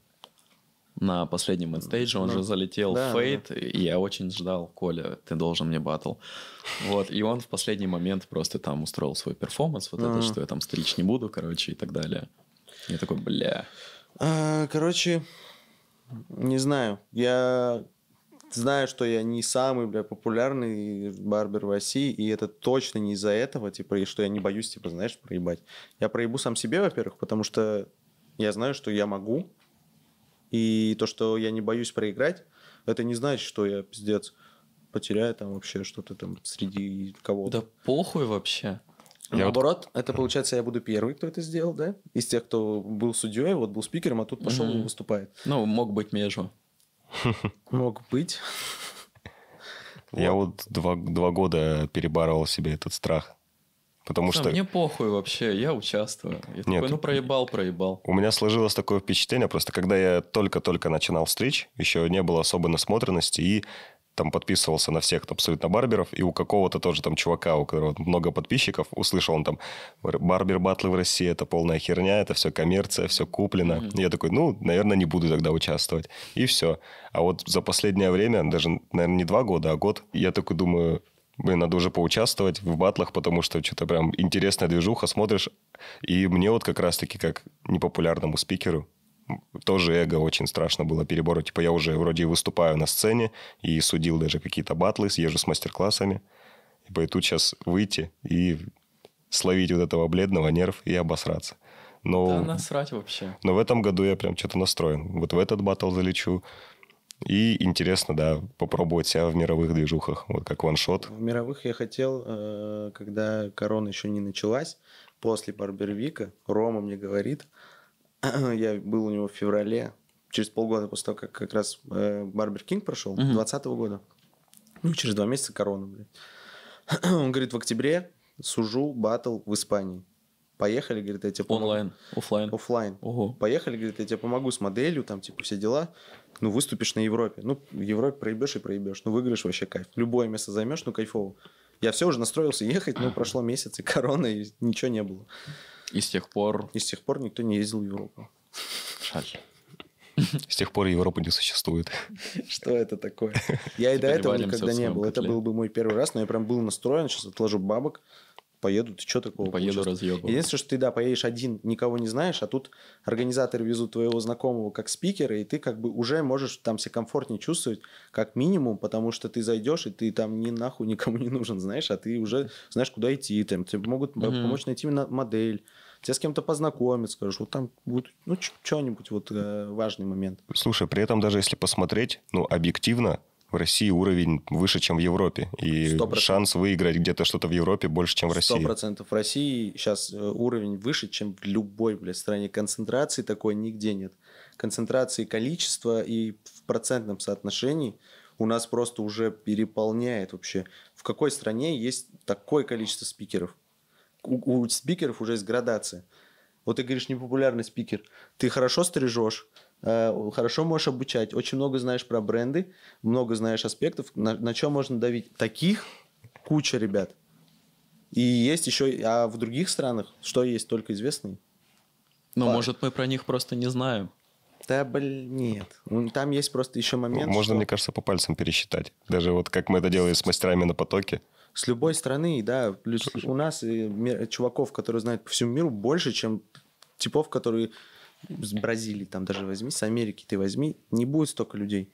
на последнем инстейдже, он ну, же залетел да, в фейт, да. и я очень ждал, Коля, ты должен мне батл. Вот, и он в последний момент просто там устроил свой перформанс, вот это, что я там стричь не буду, короче, и так далее. Я такой, бля. А, короче, не знаю, я знаю, что я не самый, бля, популярный барбер в России, и это точно не из-за этого, типа, и что я не боюсь, типа, знаешь, проебать. Я проебу сам себе, во-первых, потому что я знаю, что я могу, и то, что я не боюсь проиграть, это не значит, что я пиздец потеряю там вообще что-то там среди кого-то. Да похуй вообще. Наоборот, вот... это получается, я буду первый, кто это сделал, да? Из тех, кто был судьей, вот был спикером, а тут пошел mm-hmm. и выступает. Ну, мог быть межу. Мог быть. Я вот два, два года перебарывал себе этот страх Потому да, что... Мне похуй вообще, я участвую. Я Нет, такой, ну проебал, проебал. У меня сложилось такое впечатление, просто когда я только-только начинал встреч, еще не было особой насмотренности, и там подписывался на всех там, абсолютно барберов, и у какого-то тоже там чувака, у которого много подписчиков, услышал он там, барбер батлы в России, это полная херня, это все коммерция, все куплено. Mm-hmm. Я такой, ну, наверное, не буду тогда участвовать. И все. А вот за последнее время, даже, наверное, не два года, а год, я такой думаю, надо уже поучаствовать в батлах, потому что что-то прям интересная движуха, смотришь. И мне вот как раз-таки, как непопулярному спикеру, тоже эго очень страшно было перебороть. Типа я уже вроде выступаю на сцене, и судил даже какие-то батлы, съезжу с мастер-классами. Типа и пойду сейчас выйти и словить вот этого бледного нерв и обосраться. Но, да насрать вообще. Но в этом году я прям что-то настроен. Вот в этот батл залечу, и интересно, да, попробовать себя в мировых движухах, вот как ваншот. В мировых я хотел, э, когда корона еще не началась, после Барбервика, Рома мне говорит, я был у него в феврале, через полгода после того, как как раз э, Барбер Кинг прошел, угу. года, ну, через два месяца корона, блядь. Он говорит, в октябре сужу батл в Испании. Поехали, говорит, я тебе помогу. Онлайн, офлайн. Офлайн. Ого. Поехали, говорит, я тебе помогу с моделью, там, типа, все дела. Ну, выступишь на Европе. Ну, в Европе проебешь и проебешь. Ну, выиграешь вообще кайф. Любое место займешь, ну, кайфово. Я все уже настроился ехать, но ну, прошло месяц, и корона, и ничего не было. И с тех пор... И с тех пор никто не ездил в Европу. Жаль. С тех пор Европы не существует. Что это такое? Я и до этого никогда не был. Это был бы мой первый раз, но я прям был настроен. Сейчас отложу бабок поеду, ты что такого? Поеду разъебываю. Единственное, что ты, да, поедешь один, никого не знаешь, а тут организаторы везут твоего знакомого как спикера, и ты как бы уже можешь там себя комфортнее чувствовать, как минимум, потому что ты зайдешь, и ты там ни нахуй никому не нужен, знаешь, а ты уже знаешь, куда идти, там, тебе могут угу. помочь найти именно модель, тебя с кем-то познакомят, скажешь, вот там будет, ну, что-нибудь, вот э, важный момент. Слушай, при этом даже если посмотреть, ну, объективно, в России уровень выше, чем в Европе. И 100%. шанс выиграть где-то что-то в Европе больше, чем в России. Сто процентов. В России сейчас э, уровень выше, чем в любой, блядь, стране. Концентрации такой нигде нет. Концентрации количества и в процентном соотношении у нас просто уже переполняет вообще. В какой стране есть такое количество спикеров? У, у спикеров уже есть градация. Вот ты говоришь, непопулярный спикер. Ты хорошо стрижешь, Э, хорошо можешь обучать, очень много знаешь про бренды, много знаешь аспектов, на, на чем можно давить. Таких куча ребят. И есть еще, а в других странах, что есть, только известные. Но ну, Пар. может, мы про них просто не знаем. Да, блин, нет. Ну, там есть просто еще ну, момент. Можно, что... мне кажется, по пальцам пересчитать. Даже вот как мы это делали с мастерами на потоке. С любой страны, да. Плюс у нас э, чуваков, которые знают по всему миру, больше, чем типов, которые с Бразилии там даже возьми, с Америки ты возьми, не будет столько людей.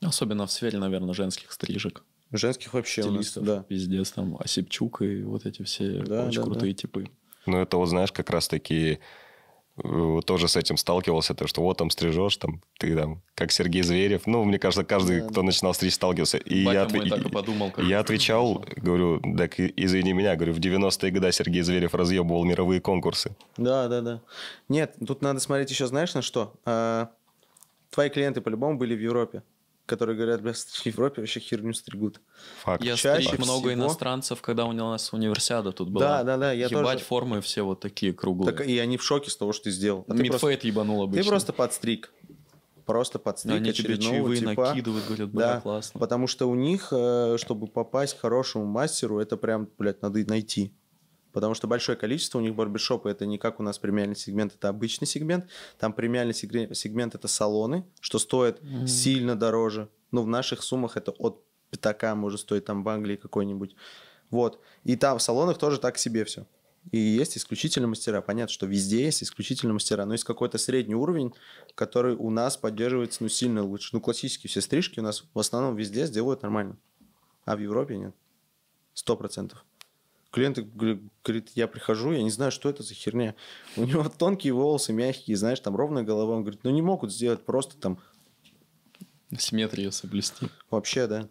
Особенно в сфере, наверное, женских стрижек. Женских вообще Стилистов, у нас, да. Пиздец, там Осипчук и вот эти все да, очень да, крутые да. типы. Ну, это вот, знаешь, как раз такие тоже с этим сталкивался, то, что вот там стрижешь, там ты там, как Сергей Зверев. Ну, мне кажется, каждый, да. кто начинал стричь, сталкивался. И Батя я, отв... и подумал, я отвечал, пошел. говорю, так извини меня, говорю, в 90-е годы Сергей Зверев разъебывал мировые конкурсы. Да, да, да. Нет, тут надо смотреть еще, знаешь, на что? А, твои клиенты по-любому были в Европе которые говорят, бля, в Европе вообще херню стригут. Факт. Я Чаще стриг всего... много иностранцев, когда у нас универсиада тут была. Да, да, да. Я Ебать тоже... формы все вот такие круглые. Так, и они в шоке с того, что ты сделал. А Мидфейт просто... ебанул обычно. Ты просто подстриг. Просто подстриг Они тебе чаевые типа. накидывают, говорят, бля, да, классно. Потому что у них, э, чтобы попасть к хорошему мастеру, это прям, блядь, надо найти. Потому что большое количество у них барбершопы, это не как у нас премиальный сегмент, это обычный сегмент. Там премиальный сегмент это салоны, что стоит mm-hmm. сильно дороже. Ну, в наших суммах это от пятака может стоить там в Англии какой-нибудь. Вот. И там в салонах тоже так себе все. И есть исключительно мастера. Понятно, что везде есть исключительно мастера, но есть какой-то средний уровень, который у нас поддерживается ну, сильно лучше. Ну, классические все стрижки у нас в основном везде сделают нормально. А в Европе нет. Сто процентов. Клиенты говорит, я прихожу, я не знаю, что это за херня. У него тонкие волосы, мягкие, знаешь, там ровная голова. Он говорит, ну не могут сделать просто там... Симметрию соблюсти. Вообще, да.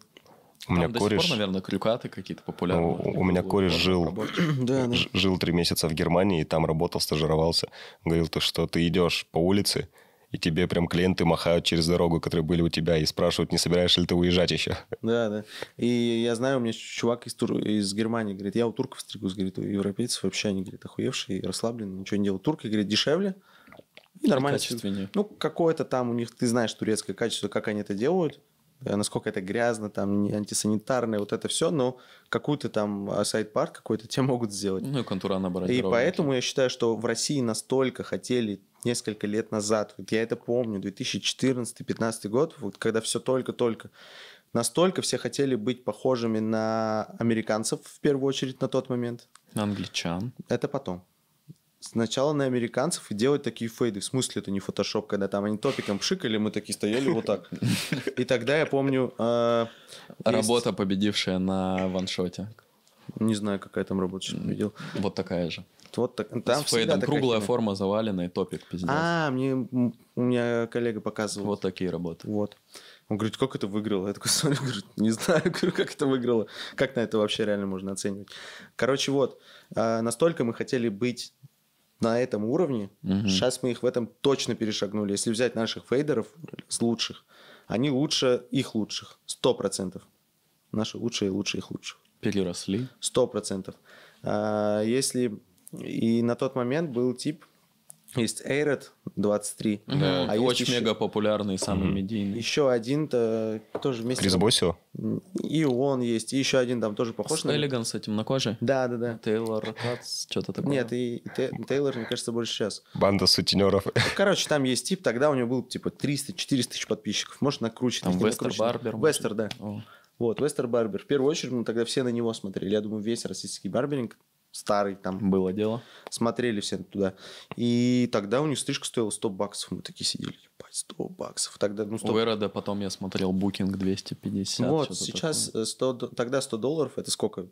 У меня Там кореш... сих пор, наверное, крюкаты какие-то популярные. у, у меня кореш жил, да, да. жил три месяца в Германии, и там работал, стажировался. Говорил, то, что ты идешь по улице, и тебе прям клиенты махают через дорогу, которые были у тебя, и спрашивают, не собираешь ли ты уезжать еще. Да, да. И я знаю, у меня чувак из, Тур... из Германии говорит, я у турков стригусь, говорит, у европейцев вообще они, говорит, охуевшие, расслабленные, ничего не делают. Турки, говорит, дешевле, и нормально. Качественнее. Ну, какое-то там у них, ты знаешь, турецкое качество, как они это делают. Э, насколько это грязно, там, не антисанитарное, вот это все, но какую-то там а, сайт-парк какой-то те могут сделать. Ну и контура набрать. И поэтому я считаю, что в России настолько хотели несколько лет назад, вот я это помню, 2014-2015 год, вот когда все только-только, настолько все хотели быть похожими на американцев в первую очередь на тот момент. англичан. Это потом сначала на американцев и делать такие фейды. В смысле, это не фотошоп, когда там они топиком пшикали, мы такие стояли вот так. И тогда я помню... А, работа, победившая на ваншоте. Не знаю, какая там работа, что видел. Вот такая же. Вот так, там с фейдом круглая форма завалена и топик пиздец. А, мне, у меня коллега показывал. Вот такие работы. Вот. Он говорит, как это выиграло? Я такой смотрю, говорю, не знаю, говорю, как это выиграло. Как на это вообще реально можно оценивать? Короче, вот, а, настолько мы хотели быть на этом уровне. Угу. Сейчас мы их в этом точно перешагнули. Если взять наших фейдеров с лучших, они лучше их лучших, сто процентов. Наши лучшие лучше их лучших. Переросли? Сто процентов. А, если и на тот момент был тип, есть Aired 23. Да, а очень еще... мега популярный, самый mm-hmm. медийный. Еще один -то, тоже вместе. Крис Босио? И он есть, и еще один там тоже похож с на... Элиган с этим на коже? Да, да, да. Тейлор Кац, что-то такое. Нет, и, Тейлор, мне кажется, больше сейчас. Банда сутенеров. Ну, короче, там есть тип, тогда у него было типа 300-400 тысяч подписчиков. Может, накручен. Там Вестер Барбер. Вестер, да. О. Вот, Вестер Барбер. В первую очередь мы тогда все на него смотрели. Я думаю, весь российский барберинг старый там. Было дело. Смотрели все туда. И тогда у них стрижка стоила 100 баксов. Мы такие сидели, ебать, 100 баксов. Тогда, ну, 100... У Эрода потом я смотрел букинг 250. Вот, сейчас такое. 100, э, тогда 100 долларов, это сколько?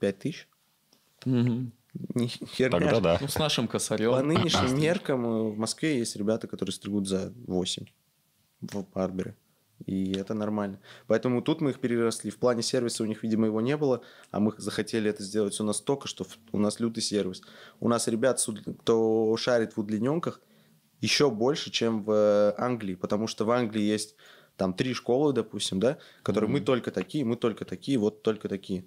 5 тысяч? Угу. Херня. Тогда да. Ну, с нашим косарем. По нынешним меркам э, в Москве есть ребята, которые стригут за 8 в Барбере. И это нормально. Поэтому тут мы их переросли. В плане сервиса у них, видимо, его не было, а мы захотели это сделать у нас только, что у нас лютый сервис. У нас ребят, кто шарит в удлиненках, еще больше, чем в э, Англии, потому что в Англии есть там три школы, допустим, да, которые mm-hmm. мы только такие, мы только такие, вот только такие.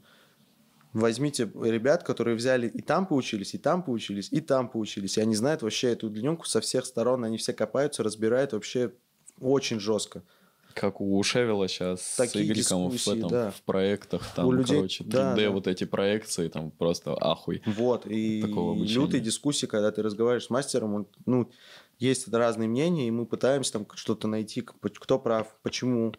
Возьмите ребят, которые взяли и там поучились, и там поучились, и там поучились, и они знают вообще эту удлиненку со всех сторон, они все копаются, разбирают вообще очень жестко как у Шевела сейчас Такие с игриком в, этом, да. в проектах, там, у людей... короче, 3D да, да. вот эти проекции, там просто ахуй. Вот, и лютые дискуссии, когда ты разговариваешь с мастером, он, ну, есть разные мнения, и мы пытаемся там что-то найти, кто прав, почему.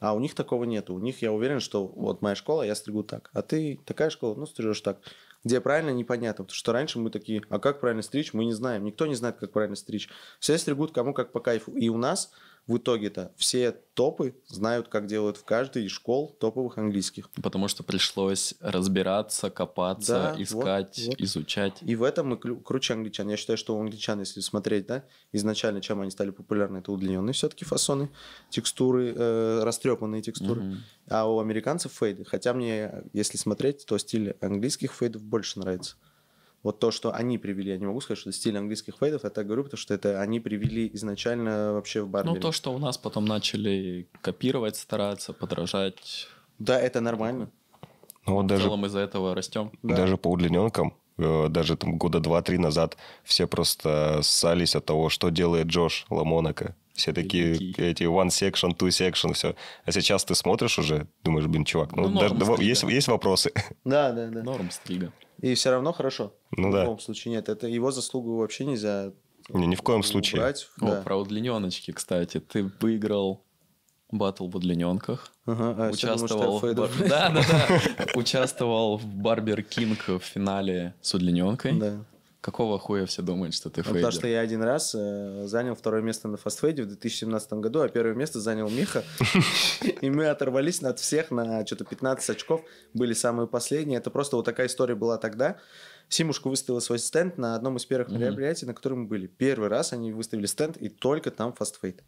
А у них такого нет. У них я уверен, что вот моя школа, я стригу так. А ты такая школа, ну стрижешь так. Где правильно, непонятно. Потому что раньше мы такие, а как правильно стричь, мы не знаем. Никто не знает, как правильно стричь. Все стригут кому как по кайфу. И у нас в итоге-то все топы знают, как делают в каждой из школ топовых английских. Потому что пришлось разбираться, копаться, да, искать, вот, вот. изучать. И в этом мы круче англичан. Я считаю, что у англичан, если смотреть, да, изначально чем они стали популярны, это удлиненные все-таки фасоны, текстуры, э, растрепанные текстуры. Угу. А у американцев фейды. Хотя мне, если смотреть, то стиль английских фейдов больше нравится вот то, что они привели, я не могу сказать, что это стиль английских фейдов, я так говорю, потому что это они привели изначально вообще в барбере. Ну, то, что у нас потом начали копировать, стараться, подражать. Да, это нормально. Ну, вот в даже, целом из-за этого растем. Да. Даже по удлиненкам, э, даже там года два-три назад все просто ссались от того, что делает Джош Ламонака. Все такие Великий. эти one section, two section, все. А сейчас ты смотришь уже, думаешь, блин, чувак, ну, ну даже, есть, есть вопросы. Да, да, да. Норм стрига. И все равно хорошо. Ну в да. В любом случае нет, это его заслугу вообще нельзя не, ни в коем убрать. случае. О, про удлиненочки, кстати. Ты выиграл батл в удлиненках. Ага, а участвовал, думал, в... Да, да, да. Участвовал в Барбер Кинг в финале с удлиненкой. Да. Какого хуя все думают, что ты ну, фейдер? Потому что я один раз э, занял второе место на фастфейде в 2017 году, а первое место занял Миха. И мы оторвались от всех на что-то 15 очков. Были самые последние. Это просто вот такая история была тогда. Симушка выставила свой стенд на одном из первых мероприятий, на котором мы были. Первый раз они выставили стенд, и только там фастфейд.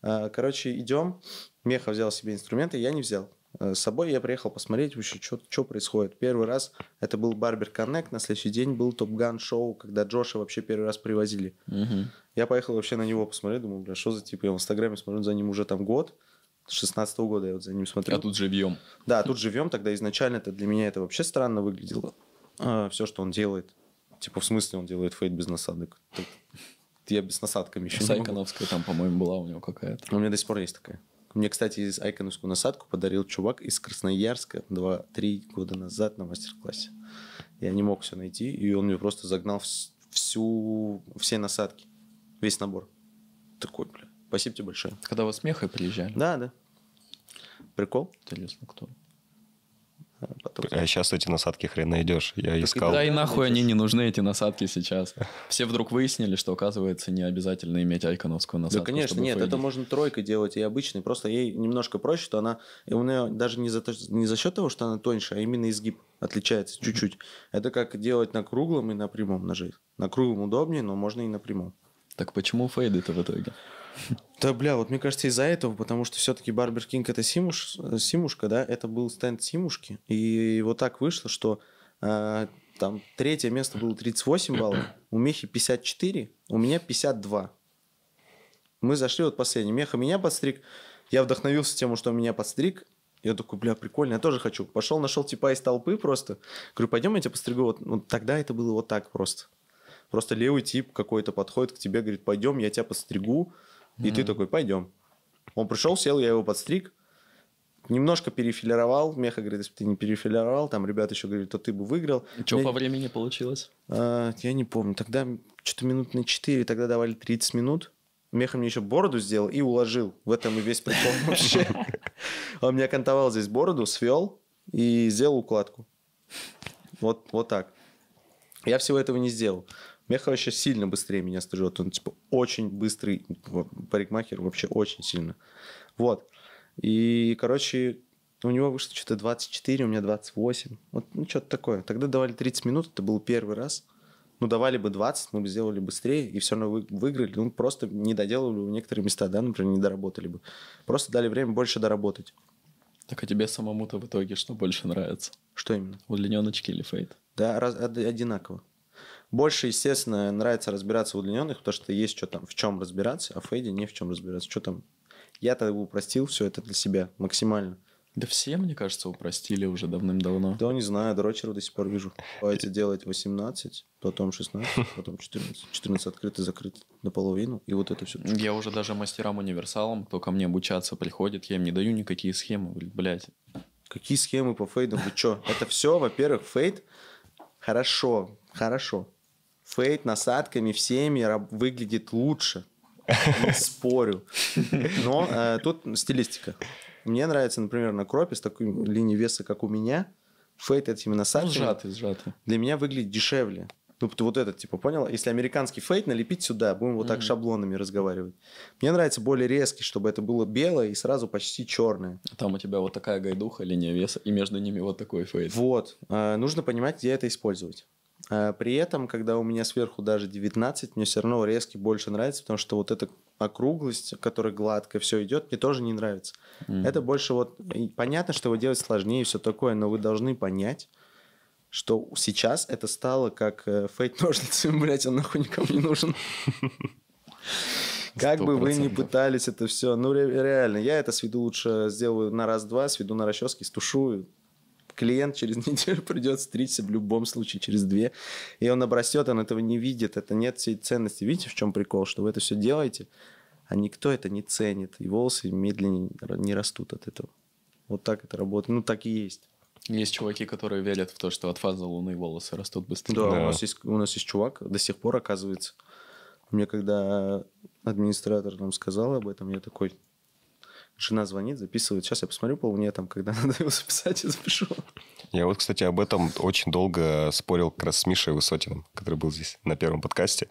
А, короче, идем. Меха взял себе инструменты, я не взял. Э, с собой я приехал посмотреть вообще, что происходит. Первый раз это был Барбер Коннект, на следующий день был Топ Ган Шоу, когда Джоша вообще первый раз привозили. Угу. Я поехал вообще на него посмотреть, думаю, бля, что за типа? я в Инстаграме смотрю за ним уже там год. 16 -го года я вот за ним смотрю. А тут живьем. Да, тут живьем, тогда изначально это для меня это вообще странно выглядело. А, все, что он делает. Типа, в смысле он делает фейт без насадок? Так, я без насадками еще Сайконовская не могу. там, по-моему, была у него какая-то. У меня до сих пор есть такая. Мне, кстати, из айконовскую насадку подарил чувак из Красноярска 2-3 года назад на мастер-классе. Я не мог все найти, и он мне просто загнал всю, все насадки, весь набор. Такой, бля. Спасибо тебе большое. Когда вы с Мехой приезжали? Да, да. Прикол. Интересно, кто. Потом... А сейчас эти насадки хрен найдешь. Я искал. Да и нахуй они не нужны, эти насадки сейчас. Все вдруг выяснили, что, оказывается, не обязательно иметь айконовскую насадку. Да, конечно, нет, это можно тройкой делать и обычной. Просто ей немножко проще, что она... И у нее даже не за, не за счет того, что она тоньше, а именно изгиб отличается чуть-чуть. Это как делать на круглом и на прямом ноже. На круглом удобнее, но можно и на прямом. Так почему фейды-то в итоге? Да, бля, вот мне кажется, из-за этого, потому что все-таки Барбер Кинг это Симуш, э, Симушка, да, это был стенд Симушки. И вот так вышло, что э, там третье место было 38 баллов, у Мехи 54, у меня 52. Мы зашли вот последний. Меха меня подстриг, я вдохновился тем, что меня подстриг, я такой, бля, прикольно, я тоже хочу. Пошел, нашел типа из толпы просто. Говорю, пойдем, я тебя подстригу. Вот, ну, тогда это было вот так просто. Просто левый тип какой-то подходит к тебе, говорит, пойдем, я тебя подстригу. И ты такой, пойдем. Он пришел, сел, я его подстриг, немножко перефилировал. Меха говорит, если бы ты не перефилировал, там ребята еще говорят, то ты бы выиграл. Что по времени получилось? А, я не помню. Тогда что-то минут на 4, тогда давали 30 минут. Меха мне еще бороду сделал и уложил. В этом и весь прикол вообще. Он мне окантовал здесь бороду, свел и сделал укладку. Вот, вот так. Я всего этого не сделал. Меха вообще сильно быстрее меня стрижет. Он, типа, очень быстрый парикмахер, вообще очень сильно. Вот. И, короче, у него вышло что-то 24, у меня 28. Вот, ну, что-то такое. Тогда давали 30 минут, это был первый раз. Ну, давали бы 20, мы бы сделали быстрее, и все равно вы, выиграли. Ну, просто не доделали бы некоторые места, да, например, не доработали бы. Просто дали время больше доработать. Так а тебе самому-то в итоге что больше нравится? Что именно? Удлиненочки или фейт? Да, раз, одинаково. Больше, естественно, нравится разбираться в удлиненных, потому что есть что там, в чем разбираться, а в фейде не в чем разбираться. Что там? Я-то упростил все это для себя максимально. Да все, мне кажется, упростили уже давным-давно. Да не знаю, дрочеров до сих пор вижу. Давайте делать 18, потом 16, потом 14. 14 открыто, закрыто наполовину, и вот это все. Я уже даже мастерам-универсалам, кто ко мне обучаться приходит, я им не даю никакие схемы, блядь. Какие схемы по фейдам? Вы чё? Это все, во-первых, фейд хорошо, хорошо фейт насадками всеми выглядит лучше. Не спорю. Но э, тут стилистика. Мне нравится, например, на кропе с такой линией веса, как у меня, фейт этими насадками. Сжатый, сжатый. Для меня выглядит дешевле. Ну, ты вот этот, типа, понял? Если американский фейт налепить сюда, будем вот так mm шаблонами разговаривать. Мне нравится более резкий, чтобы это было белое и сразу почти черное. Там у тебя вот такая гайдуха, линия веса, и между ними вот такой фейт. Вот. Э, нужно понимать, где это использовать. А при этом, когда у меня сверху даже 19, мне все равно резкий больше нравится, потому что вот эта округлость, которая гладко все идет, мне тоже не нравится. Mm. Это больше вот понятно, что его делать сложнее и все такое, но вы должны понять, что сейчас это стало как э, фейт ножницы, блять, он нахуй никому не нужен. Как бы вы ни пытались это все, ну реально, я это сведу лучше, сделаю на раз-два, сведу на расческе, стушу, клиент через неделю придет стричься в любом случае, через две, и он обрастет, он этого не видит, это нет всей ценности. Видите, в чем прикол, что вы это все делаете, а никто это не ценит, и волосы медленнее не растут от этого. Вот так это работает, ну так и есть. Есть чуваки, которые верят в то, что от фазы Луны волосы растут быстрее. Да, да. У, нас есть, у нас есть чувак, до сих пор оказывается. Мне когда администратор нам сказал об этом, я такой, Жена звонит, записывает. Сейчас я посмотрю полдня там, когда надо его записать, я запишу. Я вот, кстати, об этом очень долго спорил как раз с Мишей Высотиным, который был здесь на первом подкасте.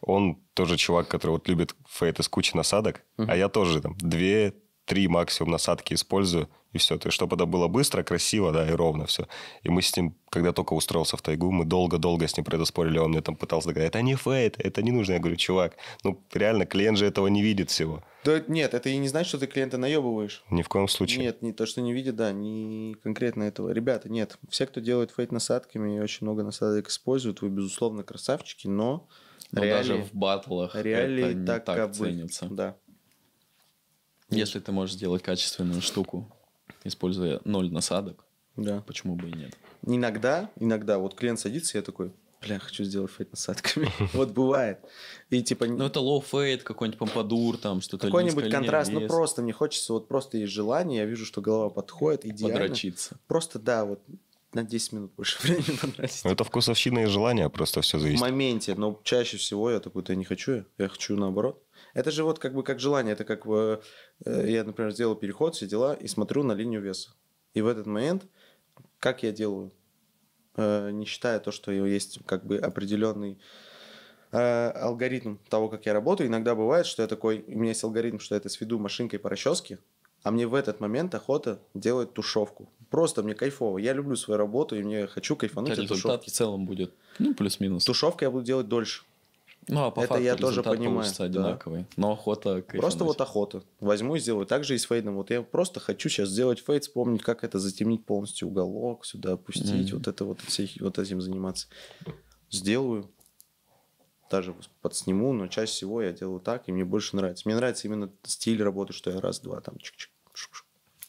Он тоже чувак, который вот любит фейт из кучи насадок, uh-huh. а я тоже там две три максимум насадки использую, и все. То есть, чтобы это было быстро, красиво, да, и ровно все. И мы с ним, когда только устроился в тайгу, мы долго-долго с ним про это спорили. Он мне там пытался доказать, это не фейт, это не нужно. Я говорю, чувак, ну реально, клиент же этого не видит всего. Да нет, это и не значит, что ты клиента наебываешь. Ни в коем случае. Нет, не то, что не видит, да, не конкретно этого. Ребята, нет, все, кто делает фейт насадками и очень много насадок используют, вы, безусловно, красавчики, но... но ну, реалии, даже в батлах реалии это не так, так ценится. Быть, да. Если ты можешь сделать качественную штуку, используя ноль насадок, да. почему бы и нет? Иногда, иногда, вот клиент садится, я такой, бля, хочу сделать фейт насадками. вот бывает. И типа... Ну это лоу фейт, какой-нибудь помпадур, там что-то Какой-нибудь контраст, ну просто мне хочется, вот просто есть желание, я вижу, что голова подходит идеально. Подрочиться. Просто, да, вот на 10 минут больше времени потратить. Ну, это вкусовщина и желание просто все зависит. В моменте, но чаще всего я такой, да не хочу, я хочу наоборот. Это же вот как бы как желание, это как бы, э, э, я, например, сделал переход, все дела, и смотрю на линию веса. И в этот момент, как я делаю, э, не считая то, что есть как бы определенный алгоритм того, как я работаю. Иногда бывает, что я такой, у меня есть алгоритм, что я это сведу машинкой по расческе, а мне в этот момент охота делать тушевку. Просто мне кайфово. Я люблю свою работу, и мне хочу кайфануть. Да, результат тушевки. в целом будет, ну, плюс-минус. Тушевка я буду делать дольше. Ну, а по Это факту я тоже понимаю. Да. одинаковый. Но охота... Просто вот охота. Возьму и сделаю. Так же и с фейдом. Вот я просто хочу сейчас сделать фейд, вспомнить, как это затемнить полностью уголок, сюда опустить, mm-hmm. вот это вот, все, вот этим заниматься. Сделаю. Даже подсниму, но чаще всего я делаю так, и мне больше нравится. Мне нравится именно стиль работы, что я раз-два там чик-чик,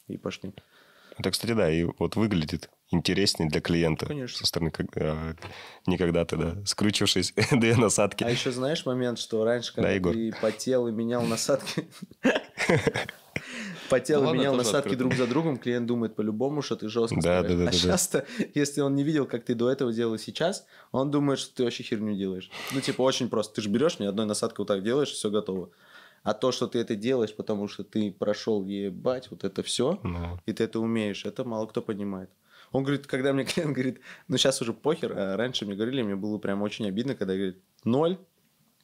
и пошли. Это, кстати, да, и вот выглядит интереснее для клиента. Конечно. Со стороны как, э, никогда тогда, скручившись две насадки. А еще знаешь момент, что раньше, когда да, Егор? ты потел и менял насадки, потел и менял насадки друг за другом, клиент думает по-любому, что ты жестко да, да, да, А часто, если он не видел, как ты до этого делал сейчас, он думает, что ты вообще херню делаешь. Ну, типа, очень просто. Ты же берешь, ни одной насадкой вот так делаешь, и все готово. А то, что ты это делаешь, потому что ты прошел ебать вот это все, и ты это умеешь, это мало кто понимает. Он говорит, когда мне клиент говорит, ну сейчас уже похер, а раньше мне говорили, мне было прям очень обидно, когда говорит, ноль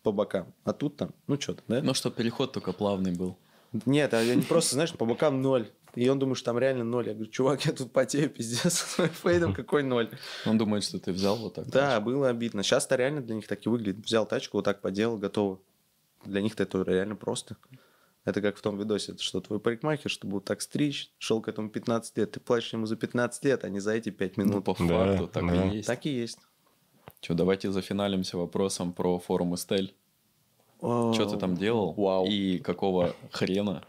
по бокам, а тут там, ну что-то, да? Ну что, переход только плавный был. Нет, а я не просто, знаешь, по бокам ноль. И он думает, что там реально ноль. Я говорю, чувак, я тут потею, пиздец, фейдом какой ноль. Он думает, что ты взял вот так. Да, тачку. было обидно. Сейчас-то реально для них так и выглядит. Взял тачку, вот так поделал, готово. Для них-то это реально просто. Это как в том видосе, что твой парикмахер, что вот так стричь, шел к этому 15 лет. Ты плачешь ему за 15 лет, а не за эти 5 минут. Ну, по факту, да, так да. и есть. Так и есть. Че, давайте зафиналимся вопросом про форум Эстель. О, Что ты там делал? Вау. И какого хрена?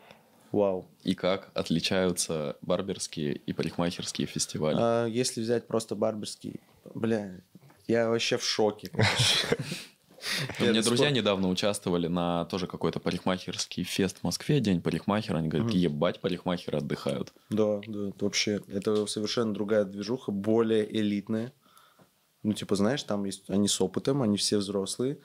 Вау. И как отличаются барберские и парикмахерские фестивали? А, если взять просто барберский, бля, я вообще в шоке. У меня друзья недавно участвовали на тоже какой-то парикмахерский фест в Москве, день парикмахера. Они говорят, ебать, парикмахеры отдыхают. Да, да, вообще. Это совершенно другая движуха, более элитная. Ну, типа, знаешь, там есть они с опытом, они все взрослые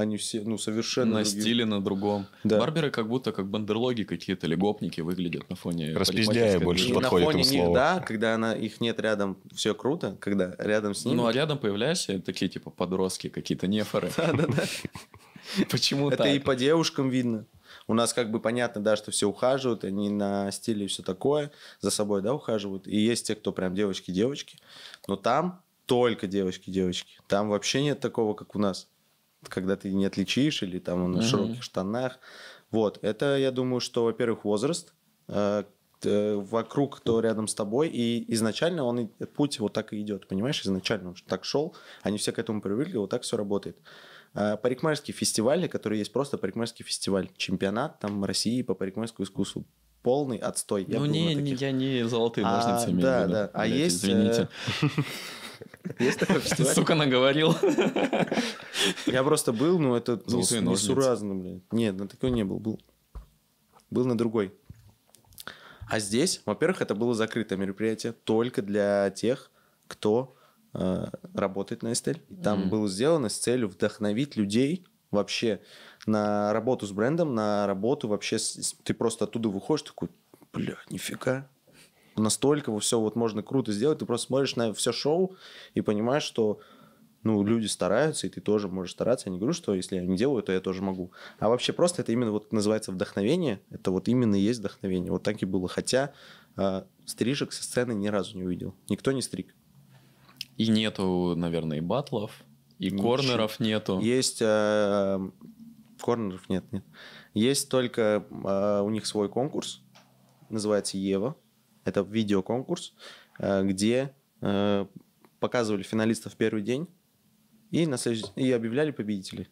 они все, ну, совершенно... На других... стиле, на другом. Да. Барберы как будто как бандерлоги какие-то или гопники выглядят на фоне... Распиздяя больше и подходит на фоне них, слово. Да, когда она, их нет рядом, все круто, когда рядом с ними... Ну, а рядом появляешься, такие, типа, подростки какие-то, нефоры. Да-да-да. Почему Это и по девушкам видно. У нас как бы понятно, да, что все ухаживают, они на стиле и все такое, за собой, да, ухаживают. И есть те, кто прям девочки-девочки. Но там только девочки-девочки. Там вообще нет такого, как у нас когда ты не отличишь, или там он mm широких штанах. Вот, это, я думаю, что, во-первых, возраст, э, вокруг, кто рядом с тобой, и изначально он путь вот так и идет, понимаешь, изначально он так шел, они все к этому привыкли, вот так все работает. Э, парикмахерские фестивали, которые есть просто парикмахерский фестиваль, чемпионат там России по парикмахерскому искусству, полный отстой. Я ну не, не, я не золотые а, ножницы имею да, в виду. Да, да, а есть... Извините. Э, Есть такой фестиваль? Сука, наговорил. Я просто был, но ну, это ну, несуразно, блядь. Нет, на такой не был. Был был на другой. А здесь, во-первых, это было закрытое мероприятие только для тех, кто э, работает на Эстель. там mm-hmm. было сделано с целью вдохновить людей вообще на работу с брендом, на работу вообще... С... Ты просто оттуда выходишь такой, бля, нифига, настолько все вот можно круто сделать, ты просто смотришь на все шоу и понимаешь, что ну, люди стараются, и ты тоже можешь стараться. Я не говорю, что если они делают, то я тоже могу. А вообще просто это именно вот называется вдохновение. Это вот именно и есть вдохновение. Вот так и было. Хотя э, стрижек со сцены ни разу не увидел. Никто не стриг. И нету, наверное, и батлов, и Ничего. корнеров нету. Есть... Э, корнеров нет, нет. Есть только... Э, у них свой конкурс. Называется «Ева». Это видеоконкурс, э, где э, показывали финалистов первый день и, на следующий, и объявляли победителей.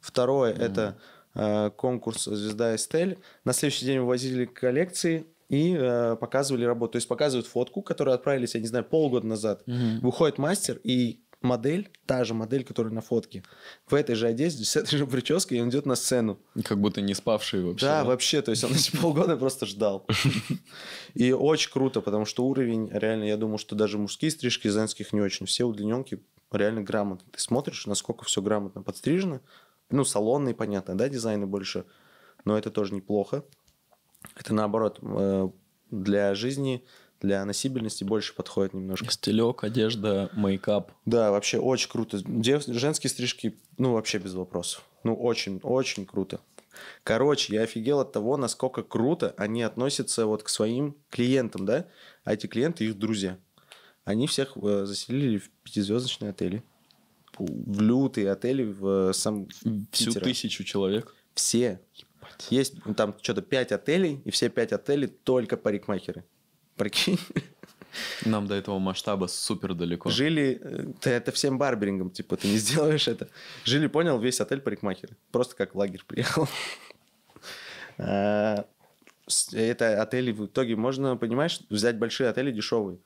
Второе mm-hmm. это э, конкурс Звезда Эстель. На следующий день вывозили коллекции и показывали работу. То есть показывают фотку, которую отправились, я не знаю, полгода назад. Mm-hmm. Выходит мастер и модель, та же модель, которая на фотке, в этой же одежде, с этой же прической, и он идет на сцену. Как будто не спавший вообще. Да, да? вообще, то есть он эти полгода просто ждал. И очень круто, потому что уровень, реально, я думаю, что даже мужские стрижки зенских не очень, все удлиненки реально грамотно. Ты смотришь, насколько все грамотно подстрижено, ну, салонные, понятно, да, дизайны больше, но это тоже неплохо. Это наоборот, э, для жизни для носибельности больше подходит немножко. Стилек, одежда, мейкап. Да, вообще очень круто. Дев... Женские стрижки, ну, вообще без вопросов. Ну, очень, очень круто. Короче, я офигел от того, насколько круто они относятся вот к своим клиентам, да? А эти клиенты их друзья. Они всех э, заселили в пятизвездочные отели. В лютые отели в э, сам Всю Питера. тысячу человек? Все. Ебать. Есть ну, там что-то пять отелей, и все пять отелей только парикмахеры. Прикинь. Нам до этого масштаба супер далеко. Жили, э, ты это всем барберингом, типа, ты не сделаешь это. Жили, понял, весь отель парикмахер. Просто как лагерь приехал. А, это отели в итоге можно, понимаешь, взять большие отели дешевые.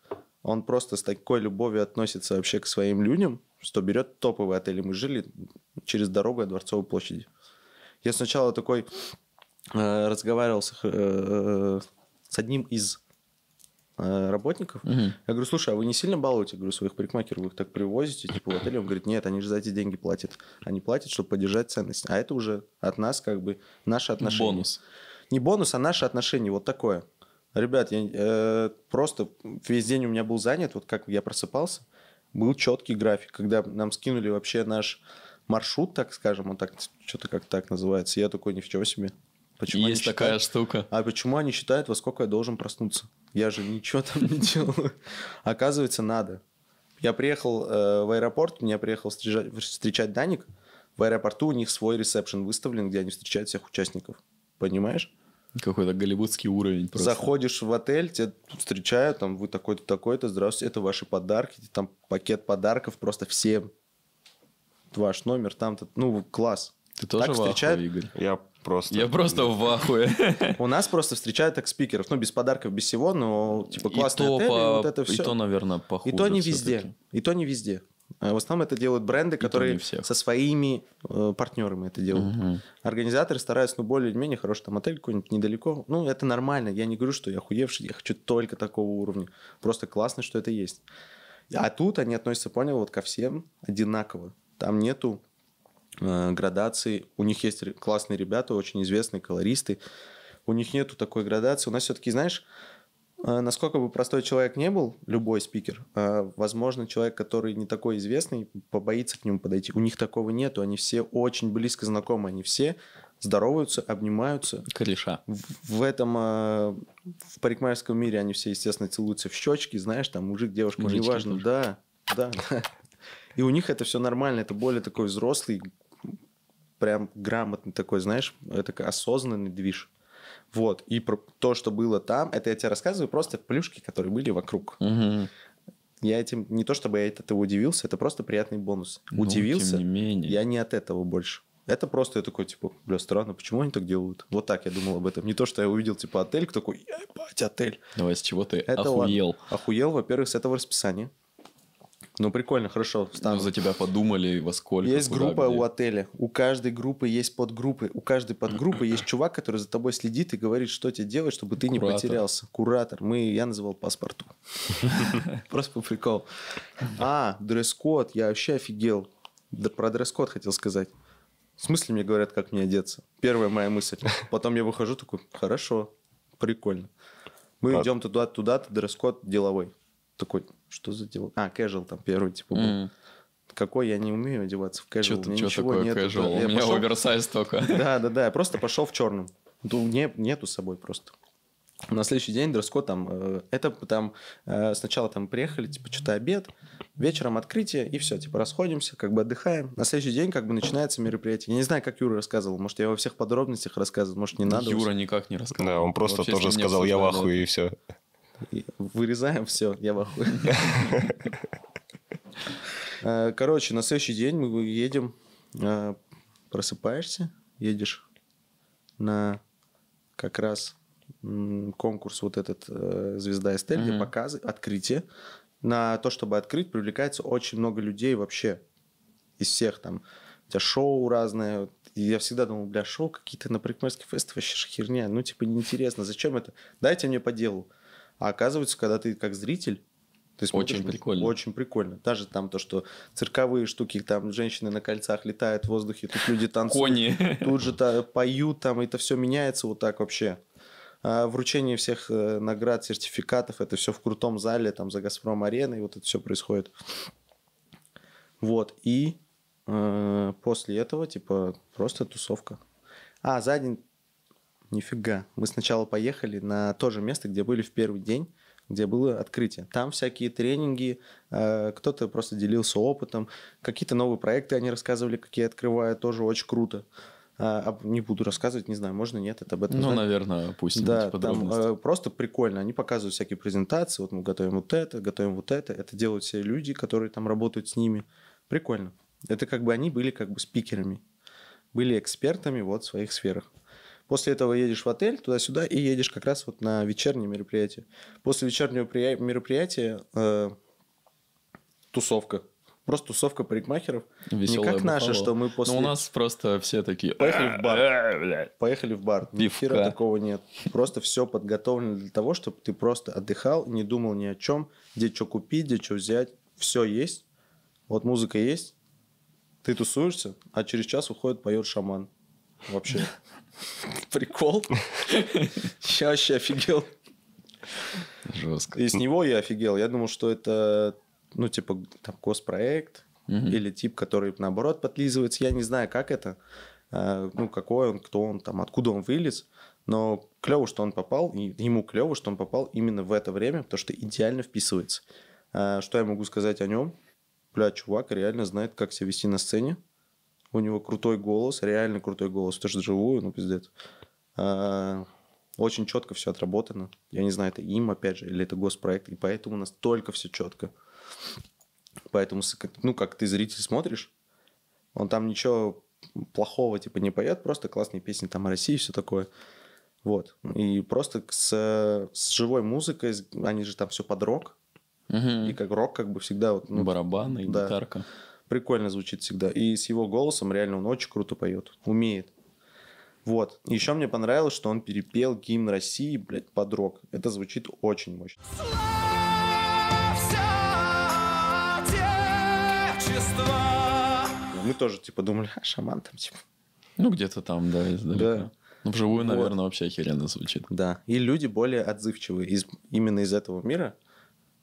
Он просто с такой любовью относится вообще к своим людям, что берет топовые отели. Мы жили через дорогу от Дворцовой площади. Я сначала такой э, разговаривал с, э, э с одним из Э, работников. Угу. Я говорю, слушай, а вы не сильно балуете? говорю, своих парикмахеров вы их так привозите, типа в отеле? Он говорит, нет, они же за эти деньги платят. Они платят, чтобы поддержать ценность. А это уже от нас как бы наши отношения. Бонус. Не бонус, а наши отношения. Вот такое. Ребят, я э, просто весь день у меня был занят, вот как я просыпался, был четкий график, когда нам скинули вообще наш маршрут, так скажем, он так что-то как так называется. Я такой, ничего себе. Почему Есть считают... такая штука. А почему они считают, во сколько я должен проснуться? Я же ничего там не делал. Оказывается, надо. Я приехал э, в аэропорт, меня приехал встречать, встречать Даник. В аэропорту у них свой ресепшн выставлен, где они встречают всех участников. Понимаешь? Какой-то голливудский уровень. Просто. Заходишь в отель, тебя встречают, там вы такой-то, такой-то, здравствуйте, это ваши подарки, там пакет подарков просто все, Ваш номер там-то, ну, класс. Ты тоже так встречают. Ахуе, Игорь? Я просто... Я просто в ахуе. У нас просто встречают так спикеров, ну, без подарков, без всего, но, типа, классные отели, вот это все. И то, наверное, похуже. И то не везде, и то не везде. А в основном это делают бренды, которые со своими э, партнерами это делают. Организаторы стараются, ну, более менее хороший там отель какой-нибудь недалеко. Ну, это нормально. Я не говорю, что я охуевший, я хочу только такого уровня. Просто классно, что это есть. А тут они относятся, понял, вот ко всем одинаково. Там нету Э, градации. У них есть классные ребята, очень известные колористы. У них нету такой градации. У нас все-таки, знаешь, э, насколько бы простой человек не был, любой спикер, э, возможно, человек, который не такой известный, побоится к нему подойти. У них такого нету. Они все очень близко знакомы. Они все здороваются, обнимаются. Кореша. В, в этом, в парикмахерском мире они все, естественно, целуются в щечки, знаешь, там мужик, девушка, Мужички неважно. Тоже. Да, да. И у них это все нормально, это более такой взрослый прям грамотный такой, знаешь, это осознанный движ. Вот, и про то, что было там, это я тебе рассказываю просто плюшки, которые были вокруг. Угу. Я этим, не то чтобы я от этого удивился, это просто приятный бонус. Ну, удивился, тем не менее. я не от этого больше. Это просто я такой, типа, бля, странно, почему они так делают? Вот так я думал об этом. Не то, что я увидел, типа, отель, такой, ебать, отель. Давай, с чего ты это охуел? Ладно. Охуел, во-первых, с этого расписания. Ну, прикольно, хорошо. Встану. Ну, за тебя подумали, во сколько. Есть куда, группа где. у отеля. У каждой группы есть подгруппы. У каждой подгруппы есть чувак, который за тобой следит и говорит, что тебе делать, чтобы ты Куратор. не потерялся. Куратор. Мы, я называл паспорту. Просто по приколу. А, дресс-код. Я вообще офигел. про дресс-код хотел сказать. В смысле мне говорят, как мне одеться? Первая моя мысль. Потом я выхожу такой, хорошо, прикольно. Мы идем туда-туда, дресс-код деловой такой, что за дела? А, casual там первый, типа, был. Mm. Какой я не умею одеваться в casual. Что-то, что такое нет, casual? Да, У меня пошел... оверсайз только. Да, да, да, я просто пошел в черном. Ну, не, нету с собой просто. На следующий день дресс-код там, э, это там э, сначала там приехали, типа, что-то обед, вечером открытие, и все, типа, расходимся, как бы отдыхаем. На следующий день как бы начинается мероприятие. Я не знаю, как Юра рассказывал, может, я во всех подробностях рассказывал, может, не надо. Юра никак не рассказывал. Да, он просто Вообще тоже сказал, я в ахуе, и все. Вырезаем все, я в э, Короче, на следующий день мы едем, э, просыпаешься, едешь на как раз конкурс вот этот э, «Звезда Эстель», где показы, открытие. На то, чтобы открыть, привлекается очень много людей вообще из всех там. У тебя шоу разное, я всегда думал, бля, шоу какие-то на парикмахерский фест вообще херня, ну типа неинтересно, зачем это? Дайте мне по делу. А оказывается, когда ты как зритель, ты смотришь, очень прикольно. Очень прикольно. Даже там то, что цирковые штуки, там женщины на кольцах летают в воздухе, тут люди танцуют. Кони. Тут же та, поют, там это все меняется вот так вообще. А вручение всех э, наград, сертификатов, это все в крутом зале, там за Газпром Арены, вот это все происходит. Вот, и э, после этого, типа, просто тусовка. А, за день Нифига. Мы сначала поехали на то же место, где были в первый день, где было открытие. Там всякие тренинги, э, кто-то просто делился опытом, какие-то новые проекты они рассказывали, какие открывают, тоже очень круто. А, а не буду рассказывать, не знаю, можно, нет, это об этом. Ну, знать. наверное, пусть да, там э, просто прикольно. Они показывают всякие презентации, вот мы готовим вот это, готовим вот это. Это делают все люди, которые там работают с ними. Прикольно. Это как бы они были как бы спикерами, были экспертами вот в своих сферах. После этого едешь в отель туда-сюда и едешь как раз вот на вечернее мероприятие. После вечернего мероприятия э, тусовка. Просто тусовка парикмахеров. Веселая ну, не как наше, что мы после... Ну, у нас просто все такие... Поехали в бар. «Э, э, Поехали в бар. Эфира такого нет. Просто все подготовлено для того, чтобы ты просто отдыхал, не думал ни о чем, где что купить, где что взять. Все есть. Вот музыка есть. Ты тусуешься, а через час уходит, поет шаман. Вообще. Прикол. Я вообще офигел. Жестко. И с него я офигел. Я думал, что это, ну, типа, там, госпроект или тип, который, наоборот, подлизывается. Я не знаю, как это, э, ну, какой он, кто он, там, откуда он вылез. Но клево, что он попал, и ему клево, что он попал именно в это время, потому что идеально вписывается. Э, что я могу сказать о нем? Бля, чувак реально знает, как себя вести на сцене. У него крутой голос, реально крутой голос. Тоже живую, ну, пиздец. А, очень четко все отработано. Я не знаю, это им, опять же, или это госпроект. И поэтому настолько все четко. Поэтому, ну, как ты, зритель, смотришь, он там ничего плохого, типа, не поет, просто классные песни там о России и все такое. Вот. И просто с, с живой музыкой, они же там все под рок. Угу. И как рок, как бы всегда... Вот, ну, Барабаны и да. гитарка прикольно звучит всегда. И с его голосом реально он очень круто поет, умеет. Вот. Еще мне понравилось, что он перепел гимн России, блядь, под рок. Это звучит очень мощно. Мы тоже, типа, думали, а, шаман там, типа. Ну, где-то там, да, издалека. Да. Ну, вживую, наверное, вот. вообще охеренно звучит. Да. И люди более отзывчивые из, именно из этого мира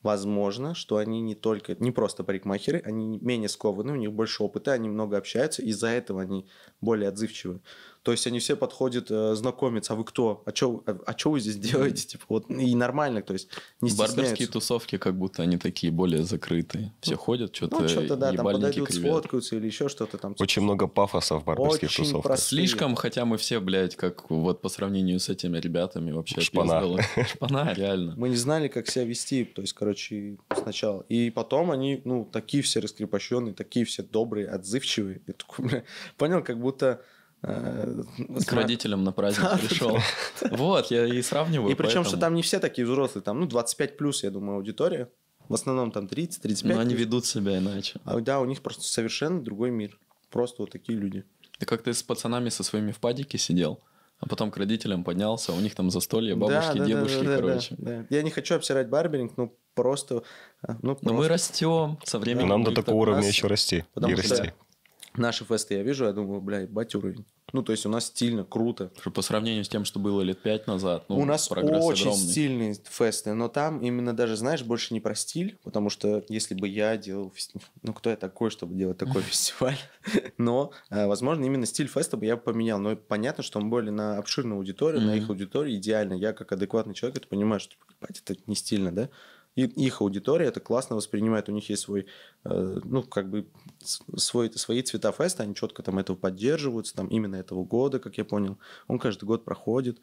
возможно, что они не только, не просто парикмахеры, они менее скованы, у них больше опыта, они много общаются, из-за этого они более отзывчивы. То есть они все подходят э, знакомиться, а вы кто? А что а, э, а чё вы здесь делаете? Типа, вот, и нормально, то есть не Барберские тусовки как будто они такие более закрытые. Все ну, ходят, что-то Ну, что-то, да, там подойдут, кривят. сфоткаются или еще что-то там. Типа. Очень много пафоса в барберских Очень тусовках. Простые. Слишком, хотя мы все, блядь, как вот по сравнению с этими ребятами вообще... Шпана. Шпана, реально. Мы не знали, как себя вести, то есть, короче, сначала. И потом они, ну, такие все раскрепощенные, такие все добрые, отзывчивые. Я такой, бля, понял, как будто Э, к родителям на праздник пришел. Вот, я и сравниваю. И причем, что там не все такие взрослые, там, ну, 25 плюс, я думаю, аудитория. В основном там 30-35. Но они ведут себя иначе. А, да, у них просто совершенно другой мир. Просто вот такие люди. Ты как то с пацанами со своими в падике сидел, а потом к родителям поднялся, а у них там застолье, бабушки, да, да, дедушки, да, да, короче. Да, да. Я не хочу обсирать барберинг, ну просто... А, ну, ну просто... Но мы растем со временем. Нам до такого уровня еще расти. Потому и что, расти. Наши фесты я вижу, я думаю, бля, ебать уровень. Ну, то есть у нас стильно, круто. По сравнению с тем, что было лет пять назад, ну, у нас очень огромный. стильные фесты, но там именно даже, знаешь, больше не про стиль, потому что если бы я делал, фестиваль, ну, кто я такой, чтобы делать такой фестиваль, но, э, возможно, именно стиль феста бы я поменял, но понятно, что он более на обширную аудиторию, на их аудиторию идеально. Я как адекватный человек это понимаю, что, блядь, это не стильно, да? и их аудитория это классно воспринимает, у них есть свой, э, ну, как бы свой, свои цвета феста, они четко там этого поддерживаются, там именно этого года, как я понял, он каждый год проходит.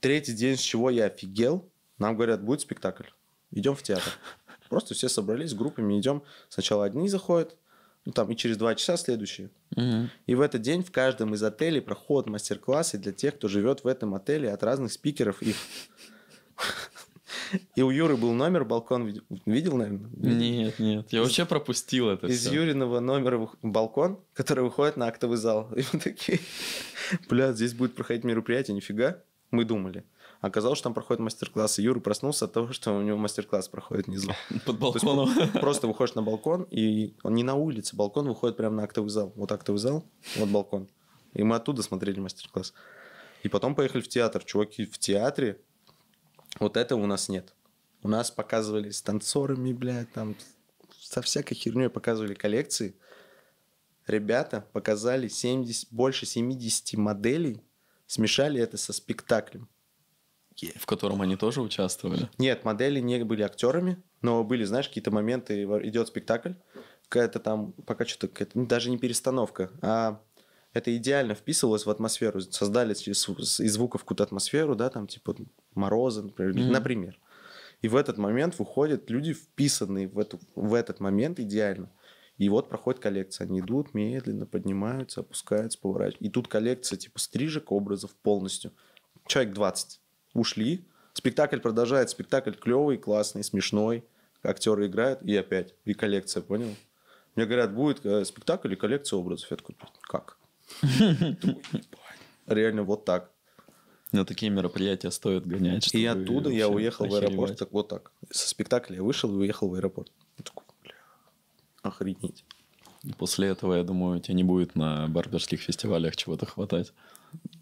Третий день, с чего я офигел, нам говорят, будет спектакль, идем в театр. Просто все собрались группами, идем, сначала одни заходят, ну, там и через два часа следующие. Угу. И в этот день в каждом из отелей проходят мастер-классы для тех, кто живет в этом отеле от разных спикеров их. И у Юры был номер, балкон видел, наверное? Нет, нет, я вообще пропустил это Из Юриного номера балкон, который выходит на актовый зал. И мы такие, блядь, здесь будет проходить мероприятие, нифига. Мы думали. Оказалось, что там проходит мастер-класс. И Юра проснулся от того, что у него мастер-класс проходит внизу. Под балконом. Просто выходишь на балкон, и он не на улице, балкон выходит прямо на актовый зал. Вот актовый зал, вот балкон. И мы оттуда смотрели мастер-класс. И потом поехали в театр. Чуваки в театре вот этого у нас нет. У нас показывали с танцорами, блядь, там со всякой херней показывали коллекции. Ребята показали 70, больше 70 моделей, смешали это со спектаклем. В котором они тоже участвовали? Нет, модели не были актерами, но были, знаешь, какие-то моменты, идет спектакль, какая-то там, пока что-то, то ну, даже не перестановка, а это идеально вписывалось в атмосферу, создали из звуков какую-то атмосферу, да, там, типа, Мороза, например. Mm-hmm. например. И в этот момент выходят люди, вписанные в, эту, в этот момент идеально. И вот проходит коллекция. Они идут, медленно поднимаются, опускаются, поворачиваются. И тут коллекция типа стрижек, образов полностью. Человек 20. Ушли. Спектакль продолжает, Спектакль клевый, классный, смешной. Актеры играют. И опять. И коллекция, понял? Мне говорят, будет э, спектакль и коллекция образов. Я такой, как? Реально вот так. На такие мероприятия стоит гонять. И оттуда я уехал охеревать. в аэропорт, так вот так. Со спектакля я вышел и уехал в аэропорт. Такой, бля, охренеть. После этого, я думаю, у тебя не будет на барберских фестивалях чего-то хватать.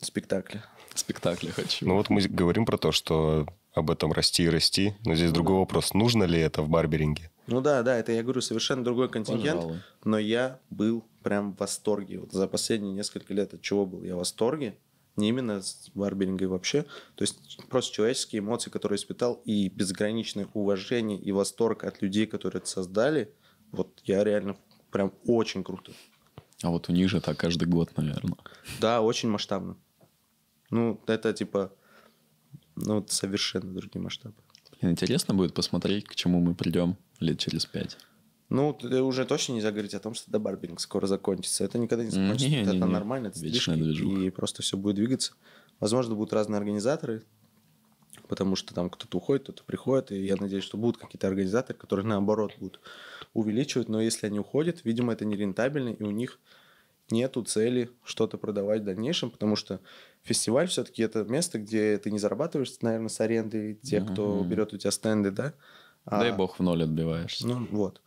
Спектакля. Спектакля хочу. Ну вот мы говорим про то, что об этом расти и расти, но здесь ну, другой да. вопрос, нужно ли это в барберинге? Ну да, да, это я говорю совершенно другой контингент, Пожалуй. но я был прям в восторге. Вот за последние несколько лет от чего был я в восторге, не именно с барберинга вообще, то есть просто человеческие эмоции, которые испытал, и безграничное уважение и восторг от людей, которые это создали, вот я реально прям очень круто. А вот у них же так каждый год, наверное. Да, очень масштабно. Ну, это типа, ну, совершенно другие масштабы. Интересно будет посмотреть, к чему мы придем лет через пять. Ну, ты э, уже точно нельзя говорить о том, что дебарбинг скоро закончится. Это никогда не закончится. Не, это не, нормально, это вечная движуха. И просто все будет двигаться. Возможно, будут разные организаторы, потому что там кто-то уходит, кто-то приходит, и я надеюсь, что будут какие-то организаторы, которые наоборот будут увеличивать, но если они уходят, видимо, это нерентабельно, и у них нету цели что-то продавать в дальнейшем, потому что фестиваль все-таки это место, где ты не зарабатываешь, наверное, с аренды, те, кто берет у тебя стенды, да? А... Дай бог в ноль отбиваешься. Ну вот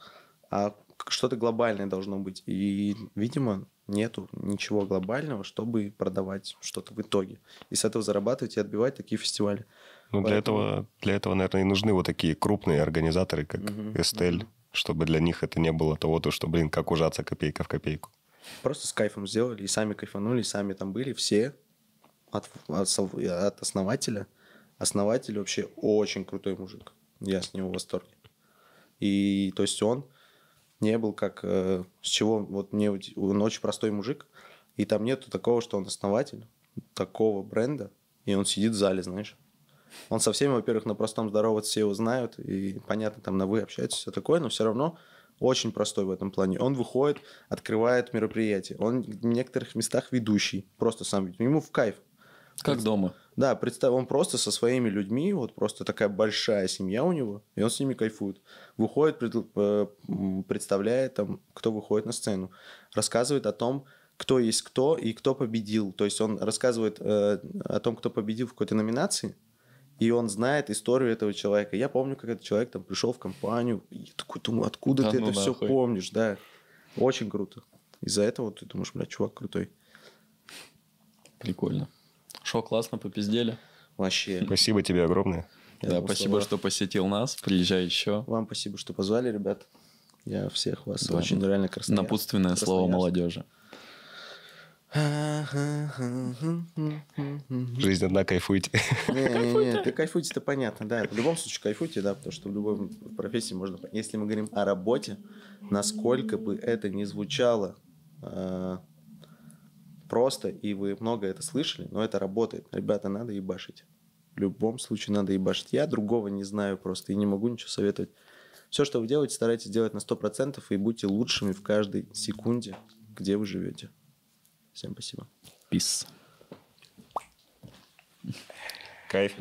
а что-то глобальное должно быть. И, видимо, нету ничего глобального, чтобы продавать что-то в итоге. И с этого зарабатывать и отбивать такие фестивали. Ну, для, этого, для этого, наверное, и нужны вот такие крупные организаторы, как угу, Эстель, угу. чтобы для них это не было того, то, что, блин, как ужаться копейка в копейку. Просто с кайфом сделали, и сами кайфанули, и сами там были все от, от, от основателя. Основатель вообще очень крутой мужик. Я с него в восторге. И то есть он не был как... Э, с чего... Вот мне... Он очень простой мужик, и там нету такого, что он основатель такого бренда, и он сидит в зале, знаешь. Он со всеми, во-первых, на простом здороваться, все его знают, и понятно, там на вы общаетесь, все такое, но все равно очень простой в этом плане. Он выходит, открывает мероприятие. Он в некоторых местах ведущий, просто сам. Ему в кайф. Как дома. Да, представь, он просто со своими людьми, вот просто такая большая семья у него, и он с ними кайфует. Выходит, пред, э, представляет там, кто выходит на сцену, рассказывает о том, кто есть кто и кто победил. То есть он рассказывает э, о том, кто победил в какой-то номинации, и он знает историю этого человека. Я помню, как этот человек там пришел в компанию, и я такой думаю, откуда да ты ну это нахуй. все помнишь, да. Очень круто. Из-за этого ты думаешь, бля, чувак крутой. Прикольно. Хорошо, классно, попиздели. Вообще. Спасибо тебе огромное. Я да, спасибо, что посетил нас. Приезжай еще. Вам спасибо, что позвали, ребят. Я всех вас да. очень реально красота. Напутственное слово молодежи. Жизнь одна, кайфуйте. Не-не-не, ты кайфуйте, это понятно, да. В любом случае кайфуйте, да, потому что в любой профессии можно... Если мы говорим о работе, насколько бы это ни звучало, а, просто, и вы много это слышали, но это работает. Ребята, надо ебашить. В любом случае надо ебашить. Я другого не знаю просто и не могу ничего советовать. Все, что вы делаете, старайтесь делать на 100% и будьте лучшими в каждой секунде, где вы живете. Всем спасибо. Peace. Кайф.